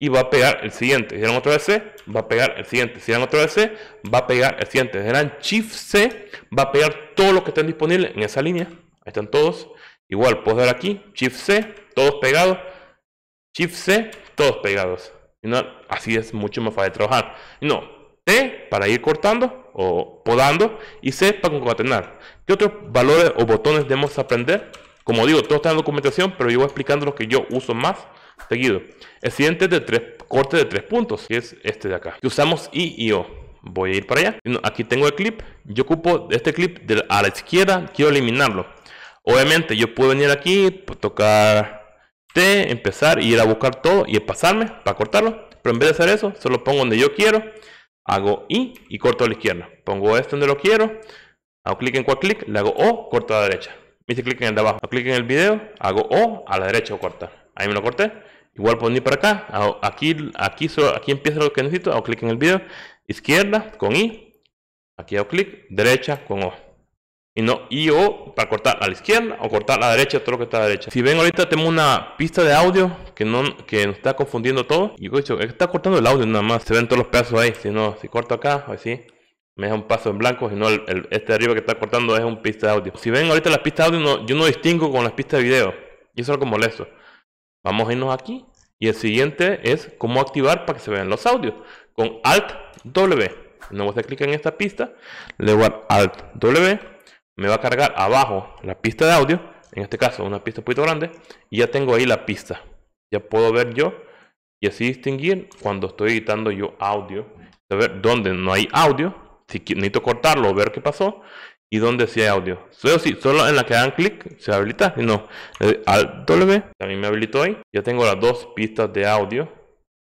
S1: y va a pegar el siguiente. Si eran otra vez C, va a pegar el siguiente. Si eran otra vez C, va a pegar el siguiente. Si eran Shift C, va a pegar todos los que estén disponibles en esa línea. Ahí están todos. Igual, puedo dar aquí, Shift C, todos pegados. Shift C, todos pegados. no, así es mucho más fácil trabajar. no, T para ir cortando o podando y C para concatenar. ¿Qué otros valores o botones debemos aprender? Como digo, todo está en documentación, pero yo voy explicando los que yo uso más seguido. El siguiente es de tres, corte de tres puntos, que es este de acá. usamos I y O. Voy a ir para allá. Aquí tengo el clip. Yo ocupo este clip a la izquierda. Quiero eliminarlo. Obviamente yo puedo venir aquí, tocar T, empezar y ir a buscar todo y pasarme para cortarlo. Pero en vez de hacer eso, solo pongo donde yo quiero. Hago I y corto a la izquierda. Pongo esto donde lo quiero. Hago clic en cual clic, le hago O, corto a la derecha. Me hice clic en el de abajo. Hago clic en el video, hago O, a la derecha o corta ahí me lo corté. Igual puedo ir para acá, aquí, aquí, aquí empieza lo que necesito, hago clic en el video, izquierda con I, aquí hago clic, derecha con O. Y no I o para cortar a la izquierda o cortar a la derecha, todo lo que está a la derecha. Si ven ahorita tengo una pista de audio que no que nos está confundiendo todo. Y yo he dicho, está cortando el audio nada más, se ven todos los pedazos ahí. Si no, si corto acá, así me deja un paso en blanco, si no, este arriba que está cortando es una pista de audio. Si ven ahorita la pista de audio, yo no distingo con las pistas de video. Y eso es algo que Vamos a irnos aquí. Y el siguiente es cómo activar para que se vean los audios. Con Alt W. No a clic en esta pista. Le voy a Alt W. Me va a cargar abajo la pista de audio. En este caso, una pista un poquito grande. Y ya tengo ahí la pista. Ya puedo ver yo y así distinguir cuando estoy editando yo audio. Saber dónde no hay audio. Si necesito cortarlo o ver qué pasó y donde si hay audio. Solo, solo en la que dan clic se habilita. Y no, eh, al W también me habilitó ahí. Ya tengo las dos pistas de audio.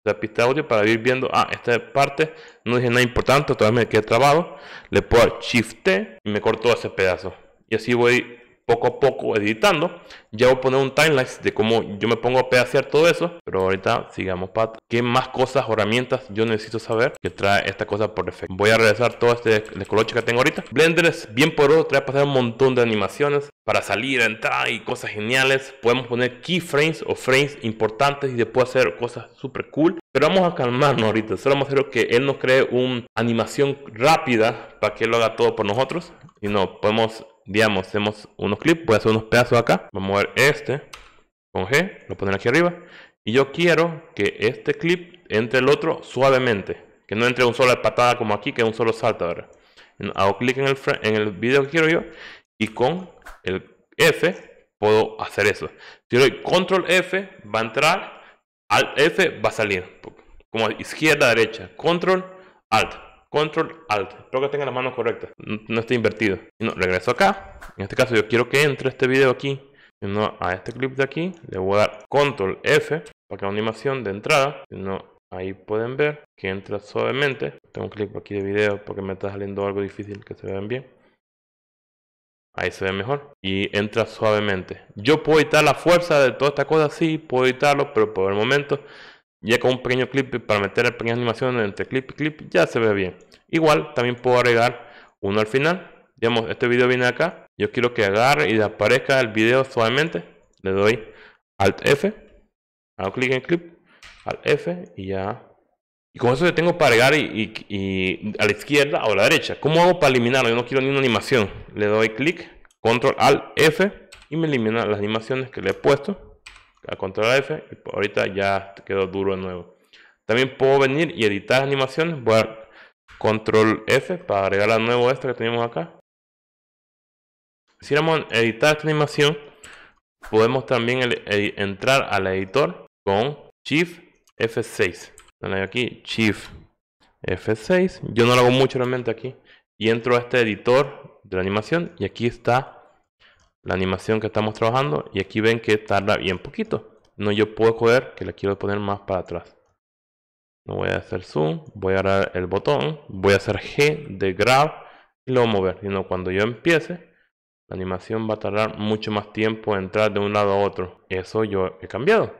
S1: La pista de audio para ir viendo. Ah, esta parte no dije nada importante, todavía me quedé trabado. Le puedo Shift y me corto ese pedazo. Y así voy poco a poco editando. Ya voy a poner un timeline de cómo yo me pongo a pedacear todo eso. Pero ahorita sigamos para qué más cosas herramientas yo necesito saber que trae esta cosa por defecto. Voy a regresar todo este descoloche que tengo ahorita. Blender es bien poderoso, trae a pasar un montón de animaciones para salir, entrar y cosas geniales. Podemos poner keyframes o frames importantes y después hacer cosas súper cool. Pero vamos a calmarnos ahorita. Solo vamos a hacer que él nos cree una animación rápida para que él lo haga todo por nosotros. Y no, podemos digamos, hacemos unos clips, voy a hacer unos pedazos acá, vamos a mover este con G, lo ponen aquí arriba, y yo quiero que este clip entre el otro suavemente, que no entre un solo patada como aquí, que un solo salto, ahora, Hago clic en el, en el video que quiero yo, y con el F puedo hacer eso. Si doy control F, va a entrar, alt F va a salir, como izquierda, derecha, control, alt. Control Alt. Espero que tenga las manos correctas. No, está esté invertido. No, regreso acá. En este caso yo quiero que entre este video aquí. No, a este clip de aquí le voy a dar Control F para que la animación de entrada. No, ahí pueden ver que entra suavemente. Tengo un clip aquí de video porque me está saliendo algo difícil que se vean bien. Ahí se ve mejor. Y entra suavemente. Yo puedo editar la fuerza de toda esta cosa, sí, puedo editarlo, pero por el momento ya con un pequeño clip para meter pequeñas animación entre clip y clip ya se ve bien. Igual también puedo agregar uno al final. Digamos, este video viene acá. Yo quiero que agarre y aparezca el video suavemente. Le doy Alt F. Hago clic en clip. Alt F y ya. Y con eso yo tengo para agregar y, a la izquierda o a la derecha. ¿Cómo hago para eliminarlo? Yo no quiero ni una animación. Le doy clic, Control Alt F y me elimina las animaciones que le he puesto a control F y ahorita ya quedó duro de nuevo. También puedo venir y editar animaciones. Voy a control F para agregar la nuevo esta que tenemos acá. Si vamos editar esta animación, podemos también entrar al editor con Shift F6. aquí, Shift F6. Yo no lo hago mucho realmente aquí. Y entro a este editor de la animación y aquí está la animación que estamos trabajando y aquí ven que tarda bien poquito. No yo puedo coger que la quiero poner más para atrás. No voy a hacer zoom, voy a dar el botón, voy a hacer G de grab y lo voy a mover. Sino cuando yo empiece, la animación va a tardar mucho más tiempo entrar de un lado a otro. Eso yo he cambiado.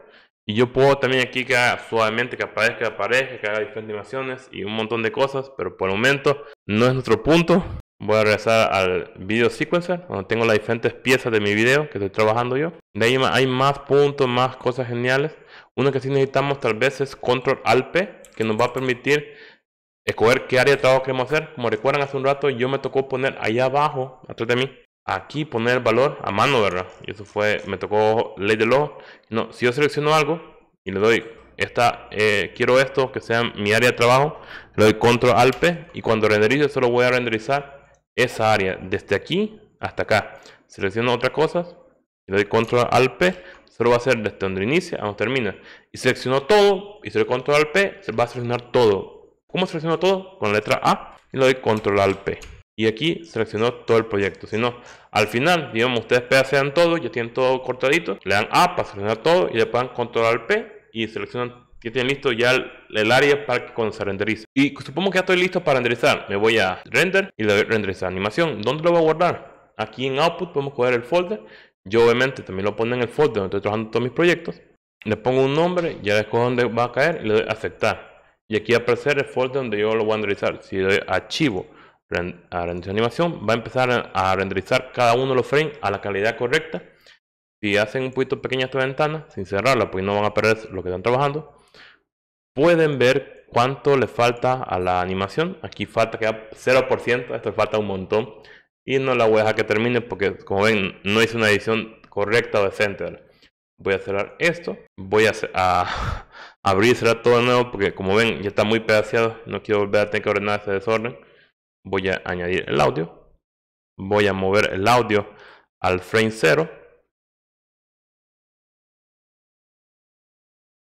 S1: Y yo puedo también aquí que suavemente, que aparezca, que aparezca, que haga diferentes animaciones y un montón de cosas, pero por el momento no es nuestro punto. Voy a regresar al video sequencer, donde tengo las diferentes piezas de mi video que estoy trabajando yo. De ahí hay más puntos, más cosas geniales. Una que sí necesitamos tal vez es Control alpe P, que nos va a permitir escoger qué área de trabajo queremos hacer. Como recuerdan hace un rato, yo me tocó poner allá abajo, atrás de mí, aquí poner valor a mano, ¿verdad? Y eso fue, me tocó ley del ojo. No, si yo selecciono algo y le doy esta, eh, quiero esto que sea mi área de trabajo, le doy Control alpe y cuando renderizo solo voy a renderizar esa área desde aquí hasta acá. Selecciono otras cosas, le doy control al P, solo va a ser desde donde inicia a donde termina. Y selecciono todo y se doy control al P, se va a seleccionar todo. ¿Cómo selecciono todo? Con la letra A y le doy control al P. Y aquí selecciono todo el proyecto. Si no, al final, digamos, ustedes pedacean todo, ya tienen todo cortadito, le dan A para seleccionar todo y le dan control al P y seleccionan que tienen listo ya el, área para que cuando se renderice. Y supongo que ya estoy listo para renderizar. Me voy a render y le doy renderizar animación. ¿Dónde lo voy a guardar? Aquí en output podemos coger el folder. Yo obviamente también lo pongo en el folder donde estoy trabajando todos mis proyectos. Le pongo un nombre, ya le cojo dónde va a caer y le doy aceptar. Y aquí va a aparecer el folder donde yo lo voy a renderizar. Si doy archivo a renderizar animación, va a empezar a renderizar cada uno de los frames a la calidad correcta. Si hacen un poquito pequeña esta ventana, sin cerrarla, pues no van a perder lo que están trabajando pueden ver cuánto le falta a la animación. Aquí falta queda 0%, esto falta un montón. Y no la voy a dejar que termine porque como ven no hice una edición correcta o decente. Voy a cerrar esto. Voy a, <laughs> abrir todo de nuevo porque como ven ya está muy pedaciado. No quiero volver a tener que ordenar ese desorden. Voy a añadir el audio. Voy a mover el audio al frame 0.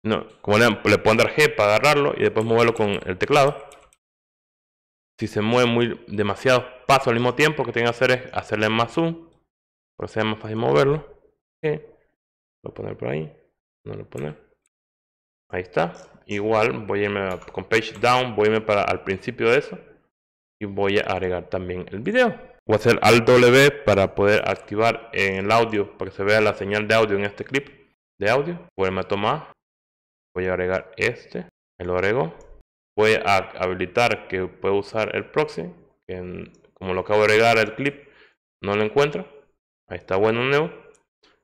S1: No, como le, puedo dar G para agarrarlo y después moverlo con el teclado. Si se mueve muy demasiado paso al mismo tiempo, que tengo que hacer es hacerle más zoom. Para sea más fácil moverlo. Lo a poner por ahí. No lo poner. Ahí está. Igual voy a irme con page down. Voy a irme para al principio de eso. Y voy a agregar también el video. Voy a hacer ALT W para poder activar en el audio. Para que se vea la señal de audio en este clip de audio. Voy a tomar voy a agregar este me lo voy a habilitar que pueda usar el proxy que como lo acabo de agregar el clip no lo encuentro ahí está bueno nuevo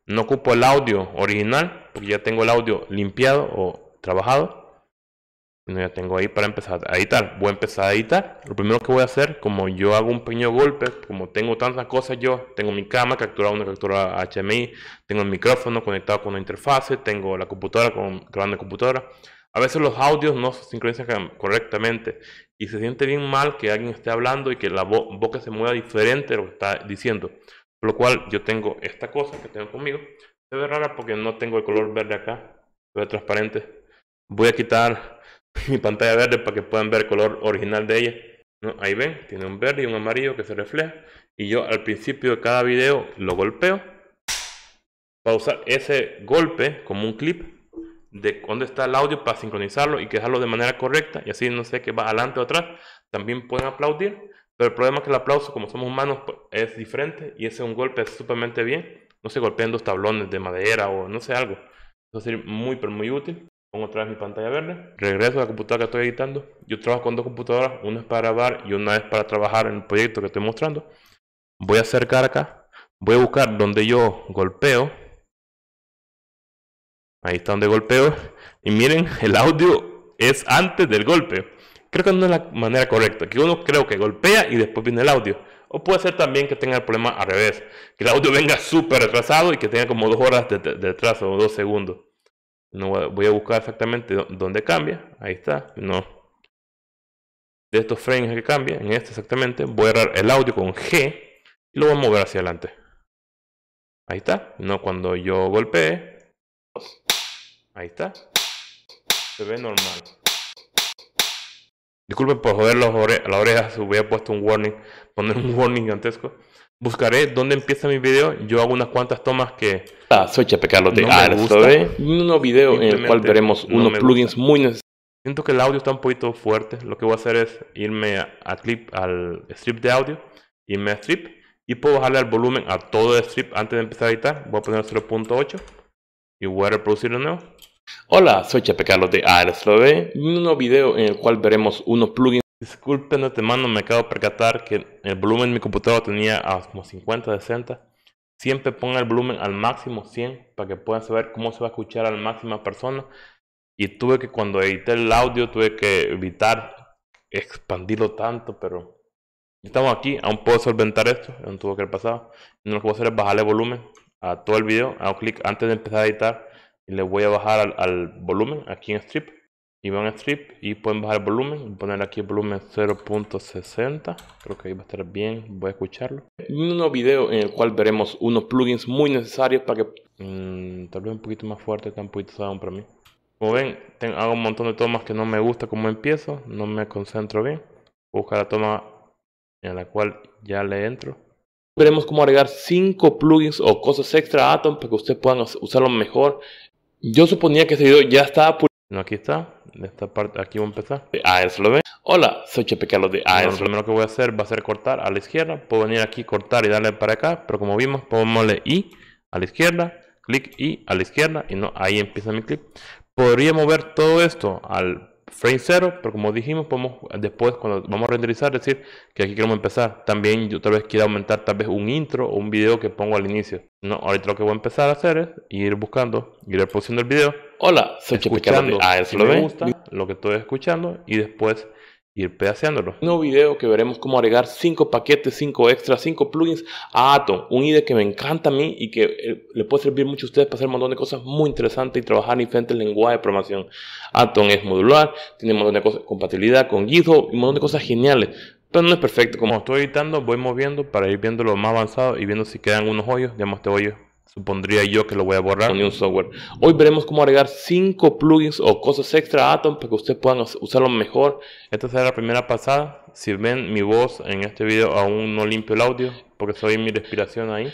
S1: no ocupo el audio original porque ya tengo el audio limpiado o trabajado ya tengo ahí para empezar a editar. Voy a empezar a editar. Lo primero que voy a hacer, como yo hago un pequeño golpe, como tengo tantas cosas yo, tengo mi cama capturada, una captura HMI, tengo el micrófono conectado con la interfase, tengo la computadora con grabando computadora. A veces los audios no se sincronizan correctamente y se siente bien mal que alguien esté hablando y que la boca se mueva diferente de lo que está diciendo. Por lo cual yo tengo esta cosa que tengo conmigo. Se ve rara porque no tengo el color verde acá, se ve transparente. Voy a quitar <laughs> mi pantalla verde para que puedan ver el color original de ella. ¿No? Ahí ven, tiene un verde y un amarillo que se refleja. Y yo al principio de cada video lo golpeo para usar ese golpe como un clip de dónde está el audio para sincronizarlo y de manera correcta y así no sé qué va adelante o atrás. También pueden aplaudir, pero el problema es que el aplauso, como somos humanos, pues, es diferente y ese es un golpe súper bien. No se golpeen dos tablones de madera o no sé algo. Eso sería muy, pero muy útil. Pongo otra vez mi pantalla verde. Regreso a la computadora que estoy editando. Yo trabajo con dos computadoras. Una es para grabar y una es para trabajar en el proyecto que estoy mostrando. Voy a acercar acá. Voy a buscar donde yo golpeo. Ahí está donde golpeo. Y miren, el audio es antes del golpe. Creo que no es la manera correcta. Que uno creo que golpea y después viene el audio. O puede ser también que tenga el problema al revés. Que el audio venga súper retrasado y que tenga como dos horas de, de retraso o dos segundos. No voy a buscar exactamente dónde cambia. Ahí está. No. De estos frames que cambia, en este exactamente, voy a agarrar el audio con G y lo voy a mover hacia adelante. Ahí está. No cuando yo golpeé. Ahí está. Se ve normal. Disculpen por joder las orejas, hubiera puesto un warning, poner un <laughs> warning gigantesco buscaré dónde empieza mi video. Yo hago unas cuantas tomas que. Ah, soy Chepe Carlos de no ah, Un nuevo video en el cual veremos unos plugins muy necesarios. Siento que el audio está un poquito fuerte. Lo que voy a hacer es irme a, clip, al strip de audio, irme a strip y puedo bajarle el volumen a todo el strip antes de empezar a editar. Voy a poner 0.8 y voy a reproducir de nuevo. Hola, soy Chepe Carlos ah, de ARSLOB. Un nuevo video en el cual veremos unos plugins. Disculpen te mando me acabo de percatar que el volumen de mi computadora tenía como 50, 60. Siempre ponga el volumen al máximo 100 para que puedan saber cómo se va a escuchar a la máxima persona. Y tuve que cuando edité el audio, tuve que evitar expandirlo tanto, pero estamos aquí, aún puedo solventar esto, no tuvo que haber pasado. lo que voy a hacer es bajarle volumen a todo el video, hago clic antes de empezar a editar y le voy a bajar al volumen aquí en Strip y van a strip y pueden bajar el volumen poner aquí el volumen 0.60 creo que ahí va a estar bien voy a escucharlo un nuevo video en el cual veremos unos plugins muy necesarios para que mm, tal vez un poquito más fuerte está un poquito para mí como ven tengo, un montón de tomas que no me gusta como empiezo no me concentro bien voy la toma en la cual ya le entro Veremos cómo agregar 5 plugins o cosas extra a Atom para que ustedes puedan usarlo mejor. Yo suponía que ese video ya estaba no, aquí está. en esta parte, aquí voy a empezar. Ah, se lo ven. Hola, soy Chepe Carlos de AES. Lo primero que voy a hacer va a ser cortar a la izquierda. Puedo venir aquí, cortar y darle para acá. Pero como vimos, moverle I a la izquierda. Clic I a la izquierda. Y no, ahí empieza mi clip. Podría mover todo esto al frame 0, pero como dijimos, podemos después cuando vamos a renderizar decir que aquí queremos empezar. También yo tal vez quiera aumentar tal vez un intro o un video que pongo al inicio. No, ahorita lo que voy a empezar a hacer es ir buscando, ir reproduciendo el video. Hola, soy escuchando ah, si me gusta lo que estoy escuchando y después ir pedaceándolo. Nuevo video que veremos cómo agregar 5 paquetes, 5 extras, 5 plugins a Atom, un IDE que me encanta a mí y que eh, le puede servir mucho a ustedes para hacer un montón de cosas muy interesantes y trabajar en diferentes lenguajes de programación. Atom es modular, tiene un montón de cosas, compatibilidad con GitHub, un montón de cosas geniales. Pero no es perfecto. Como estoy editando, voy moviendo para ir viendo lo más avanzado y viendo si quedan unos hoyos. Digamos, este hoyo supondría yo que lo voy a borrar con un software. Hoy veremos cómo agregar 5 plugins o cosas extra a Atom para que ustedes puedan usarlo mejor. Esta será la primera pasada. Si ven mi voz en este video aún no limpio el audio porque soy mi respiración ahí.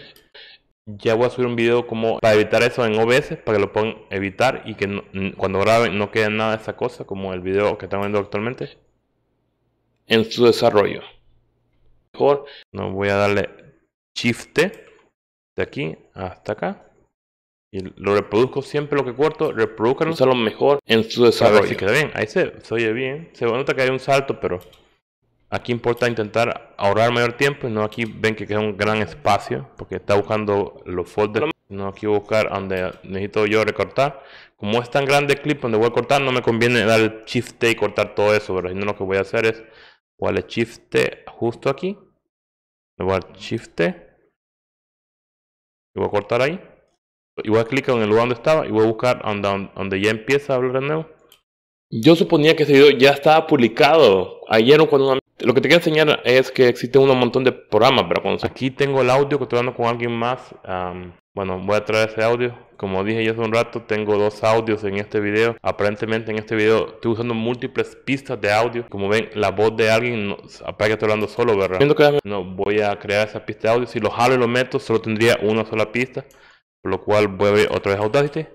S1: Ya voy a subir un video como para evitar eso en OBS para que lo puedan evitar y que cuando graben no quede nada de esa cosa como el video que están viendo actualmente en su desarrollo. Mejor no voy a darle shift de aquí hasta acá. Y lo reproduzco siempre lo que corto, reproduzcanlo, lo mejor en su desarrollo. Así queda bien, ahí se, oye bien. Se nota que hay un salto, pero aquí importa intentar ahorrar mayor tiempo. Y no aquí ven que queda un gran espacio, porque está buscando los folders. No aquí buscar donde necesito yo recortar. Como es tan grande el clip donde voy a cortar, no me conviene dar el Shift y cortar todo eso. Pero si no, lo que voy a hacer es, voy Shift justo aquí. Le voy Shift y voy a cortar ahí y voy a clicar en el lugar donde estaba y voy a buscar donde, ya empieza a hablar de nuevo. Yo suponía que ese video ya estaba publicado ayer o cuando Lo que te quiero enseñar es que existen un montón de programas, pero cuando... Aquí tengo el audio que estoy hablando con alguien más bueno, voy a traer ese audio. Como dije ya hace un rato, tengo dos audios en este video. Aparentemente en este video estoy usando múltiples pistas de audio. Como ven, la voz de alguien no, que estoy hablando solo, ¿verdad? no voy a crear esa pista de audio. Si lo jalo y lo meto, solo tendría una sola pista. Por lo cual voy a otra vez Audacity.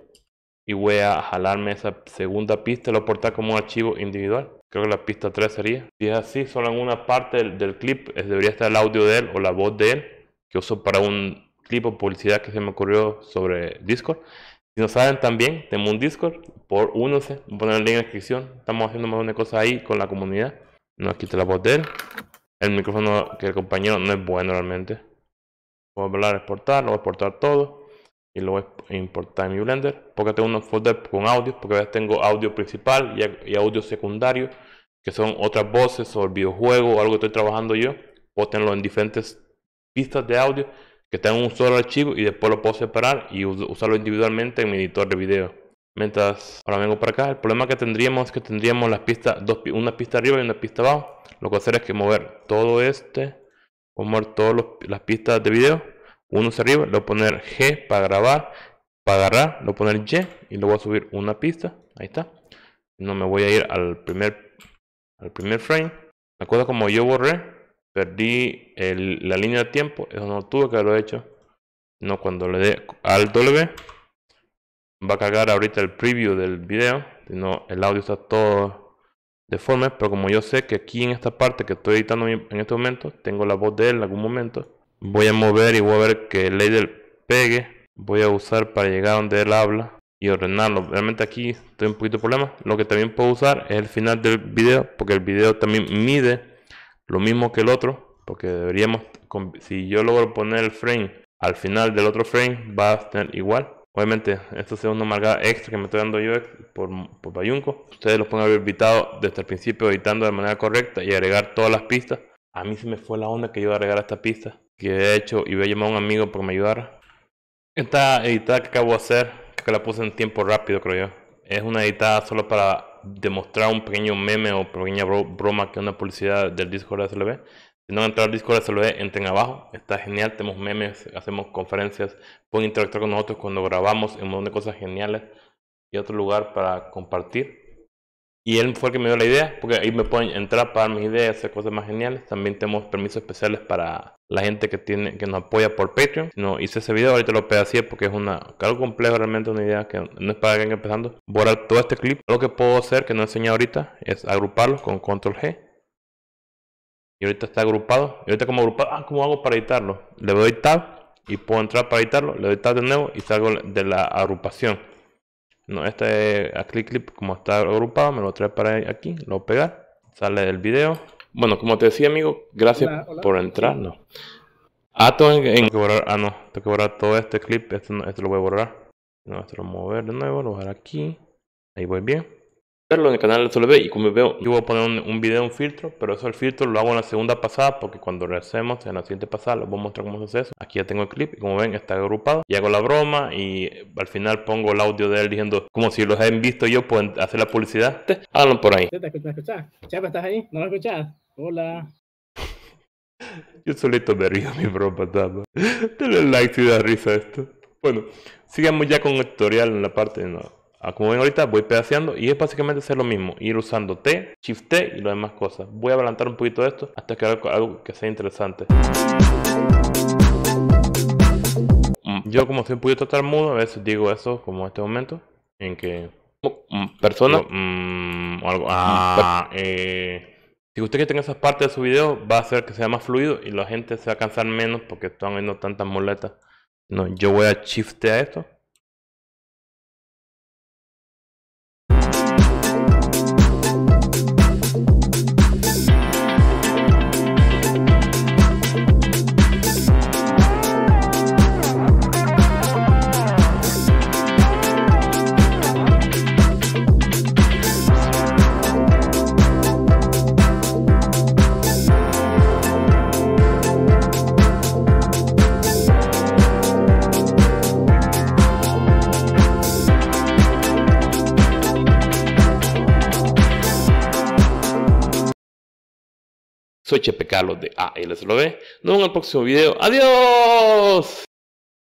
S1: Y voy a jalarme esa segunda pista y lo portar como un archivo individual. Creo que la pista 3 sería. Si es así, solo en una parte del, del clip eh, debería estar el audio de él o la voz de él que uso para un tipo publicidad que se me ocurrió sobre Discord. Si no saben también, tengo un Discord, por uno poner el link en la descripción. Estamos haciendo más una cosa ahí con la comunidad. No quita la voz de él. El micrófono que el compañero no es bueno realmente. Voy a hablar exportar, lo voy a exportar todo. Y lo voy importar en mi Blender. Porque tengo unos folders con audio, porque a veces tengo audio principal y audio secundario que son otras voces o el videojuego o algo que estoy trabajando yo, puedo tenerlo en diferentes pistas de audio que tenga un solo archivo y después lo puedo separar y usarlo individualmente en mi editor de video. Mientras ahora vengo para acá, el problema que tendríamos es que tendríamos las pistas, dos, una pista arriba y una pista abajo. Lo que hacer es que mover todo este, mover todas las pistas de video, uno hacia arriba, lo voy a poner G para grabar, para agarrar, lo voy a poner Y y lo voy a subir una pista, ahí está. No me voy a ir al primer, al primer frame. La cosa como yo borré, Perdí la línea de tiempo. Eso no tuve que haberlo hecho. No, cuando le dé al W, va a cargar ahorita el preview del video. No, el audio está todo deforme. Pero como yo sé que aquí en esta parte que estoy editando en este momento, tengo la voz de él en algún momento. Voy a mover y voy a ver que el del pegue. Voy a usar para llegar donde él habla y ordenarlo. Realmente aquí estoy un poquito de problema. Lo que también puedo usar es el final del video, porque el video también mide lo mismo que el otro, porque deberíamos, si yo logro poner el frame al final del otro frame, va a tener igual. Obviamente, esto es una marcada extra que me estoy dando yo por, por Bayunco. Ustedes los pueden haber editado desde el principio, editando de manera correcta y agregar todas las pistas. A mí se me fue la onda que yo iba a agregar esta pista, que he hecho y voy a llamar a un amigo por que me ayudara. Esta editada que acabo de hacer, que la puse en tiempo rápido, creo yo. Es una editada solo para demostrar un pequeño meme o pequeña broma que una publicidad del Discord de SLV Si no han entrado al Discord de SLV, entren abajo. Está genial, tenemos memes, hacemos conferencias, pueden interactuar con nosotros cuando grabamos, un montón de cosas geniales y otro lugar para compartir. Y él fue el que me dio la idea, porque ahí me pueden entrar para dar mis ideas, hacer cosas más geniales. También tenemos permisos especiales para la gente que tiene que nos apoya por Patreon. No hice ese video, ahorita lo pedacé porque es una algo complejo, realmente una idea que no es para alguien empezando. Borrar todo este clip. Lo que puedo hacer, que no enseñado ahorita, es agruparlo con control G. Y ahorita está agrupado. Y ahorita como agrupado, ah, ¿cómo hago para editarlo? Le doy tab y puedo entrar para editarlo. Le doy tab de nuevo y salgo de la agrupación no, este a click clip como está agrupado me lo trae para aquí, lo pegar, sale del video. Bueno, como te decía amigo, gracias por entrar. Ah, que borrar, ah no, tengo que borrar todo este clip, este, este lo voy a borrar. No, este lo voy a mover de nuevo, lo voy a dejar aquí. Ahí voy bien verlo en el canal de ve y como veo, yo voy a poner un, video, un filtro, pero eso el filtro lo hago en la segunda pasada porque cuando hacemos, en la siguiente pasada les voy a mostrar cómo se hace eso. Aquí ya tengo el clip y como ven está agrupado y hago la broma y al final pongo el audio de él diciendo como si los hayan visto yo pueden hacer la publicidad. Háganlo por ahí. ¿Te escuchas? ¿estás ahí? ¿No lo escuchas? Hola. <laughs> yo solito me río mi broma Dale like si da risa esto. Bueno, sigamos ya con el tutorial en la parte de nuevo. Ah, como ven ahorita, voy pedaceando y es básicamente hacer lo mismo, ir usando T, Shift T y las demás cosas. Voy a adelantar un poquito esto hasta que haga algo que sea interesante. Mm. Yo como siempre un tratar estar mudo, a veces digo eso como en este momento, en que... Oh, mm, persona... Mm, o algo... Ah, eh, si usted que tenga esas partes de su video, va a hacer que sea más fluido y la gente se va a cansar menos porque están viendo tantas muletas. No, yo voy a shift T a esto Soy Chepe Carlos de ALSLB. Nos vemos en el próximo video. ¡Adiós!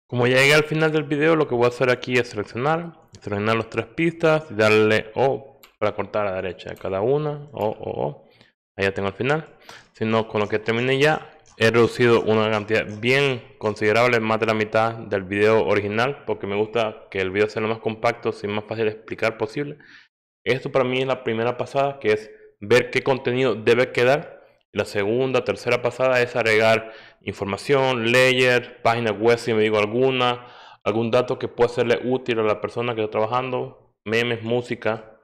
S1: Como ya llegué al final del video, lo que voy a hacer aquí es seleccionar, seleccionar los tres pistas y darle O para cortar a la derecha de cada una. O, O, O. Ahí ya tengo el final. Si no, con lo que terminé ya, he reducido una cantidad bien considerable, más de la mitad del video original, porque me gusta que el video sea lo más compacto, y más fácil de explicar posible. Esto para mí es la primera pasada, que es ver qué contenido debe quedar la segunda, tercera pasada es agregar información, layer, página web si me digo alguna, algún dato que pueda serle útil a la persona que está trabajando, memes, música,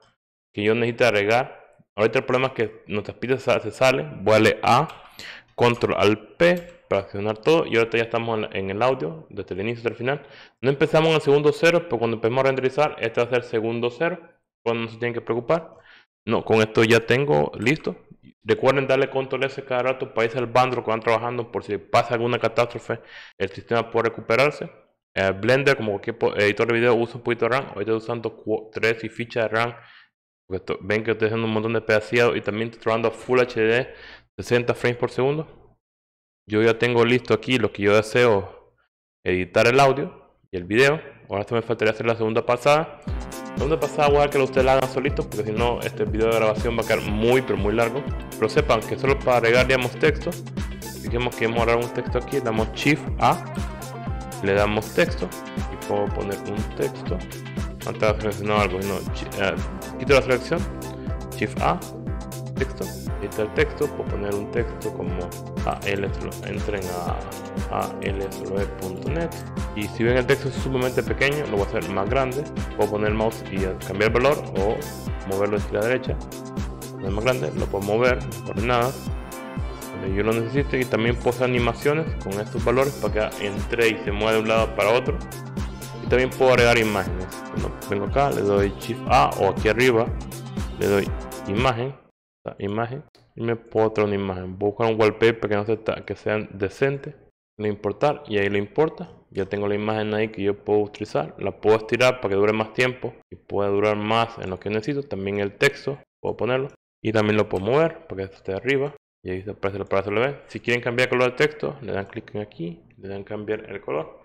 S1: que yo necesite agregar. Ahorita el problema es que nuestras pistas se salen. Voy a control al P para accionar todo. Y ahora ya estamos en el audio, desde el inicio hasta el final. No empezamos en el segundo cero, pero cuando empezamos a renderizar, este va a ser el segundo cero. Cuando no se tienen que preocupar. No, con esto ya tengo listo. Recuerden darle control S cada rato para irse al bandro que van trabajando por si pasa alguna catástrofe, el sistema puede recuperarse. Eh, Blender, como cualquier editor de video, usa un poquito de RAM. Hoy estoy usando 3 y ficha de RAM. ven que estoy haciendo un montón de pedacitos y también estoy trabajando a Full HD 60 frames por segundo. Yo ya tengo listo aquí lo que yo deseo editar el audio el video. Ahora esto me faltaría hacer la segunda pasada. La segunda pasada voy a que ustedes la hagan solito porque si no este video de grabación va a quedar muy pero muy largo. Pero sepan que solo para agregar digamos texto, digamos que vamos a un texto aquí, damos Shift A, le damos texto y puedo poner un texto. Antes de seleccionar algo, no, eh, quito la selección, Shift A, texto, el texto, puedo poner un texto como el entren a alsloe.net y si ven el texto es sumamente pequeño, lo voy a hacer más grande, puedo poner mouse y cambiar valor o moverlo hacia la derecha, es más grande, lo puedo mover, coordenadas, yo lo necesito y también puedo hacer animaciones con estos valores para que entre y se mueva de un lado para otro y también puedo agregar imágenes, vengo acá, le doy Shift A o aquí arriba le doy imagen imagen y me puedo traer una imagen. buscar un wallpaper que no se que sea decente No importar y ahí lo importa. Ya tengo la imagen ahí que yo puedo utilizar. La puedo estirar para que dure más tiempo y pueda durar más en lo que necesito. También el texto puedo ponerlo y también lo puedo mover para que esto esté arriba y ahí aparece el se lo ven. Si quieren cambiar el color del texto, le dan clic en aquí, le dan cambiar el color.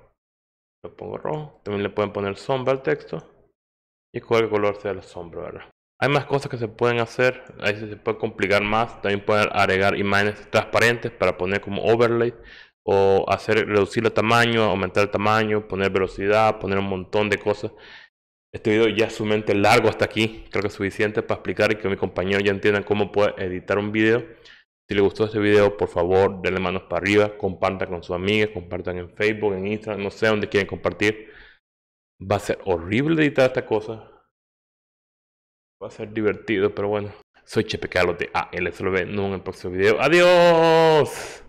S1: Lo pongo rojo. También le pueden poner sombra al texto y cualquier color sea la sombra, ¿verdad? Hay más cosas que se pueden hacer, ahí se puede complicar más, también pueden agregar imágenes transparentes para poner como overlay o hacer reducir el tamaño, aumentar el tamaño, poner velocidad, poner un montón de cosas. Este video ya es sumamente largo hasta aquí, creo que es suficiente para explicar y que mi compañero ya entienda cómo puede editar un video. Si le gustó este video, por favor, denle manos para arriba, compartan con sus amigas, compartan en Facebook, en Instagram, no sé dónde quieren compartir. Va a ser horrible editar esta cosa, Va a ser divertido, pero bueno. Soy Chepe Carlos de ALSLB. Nos vemos en el próximo video. ¡Adiós!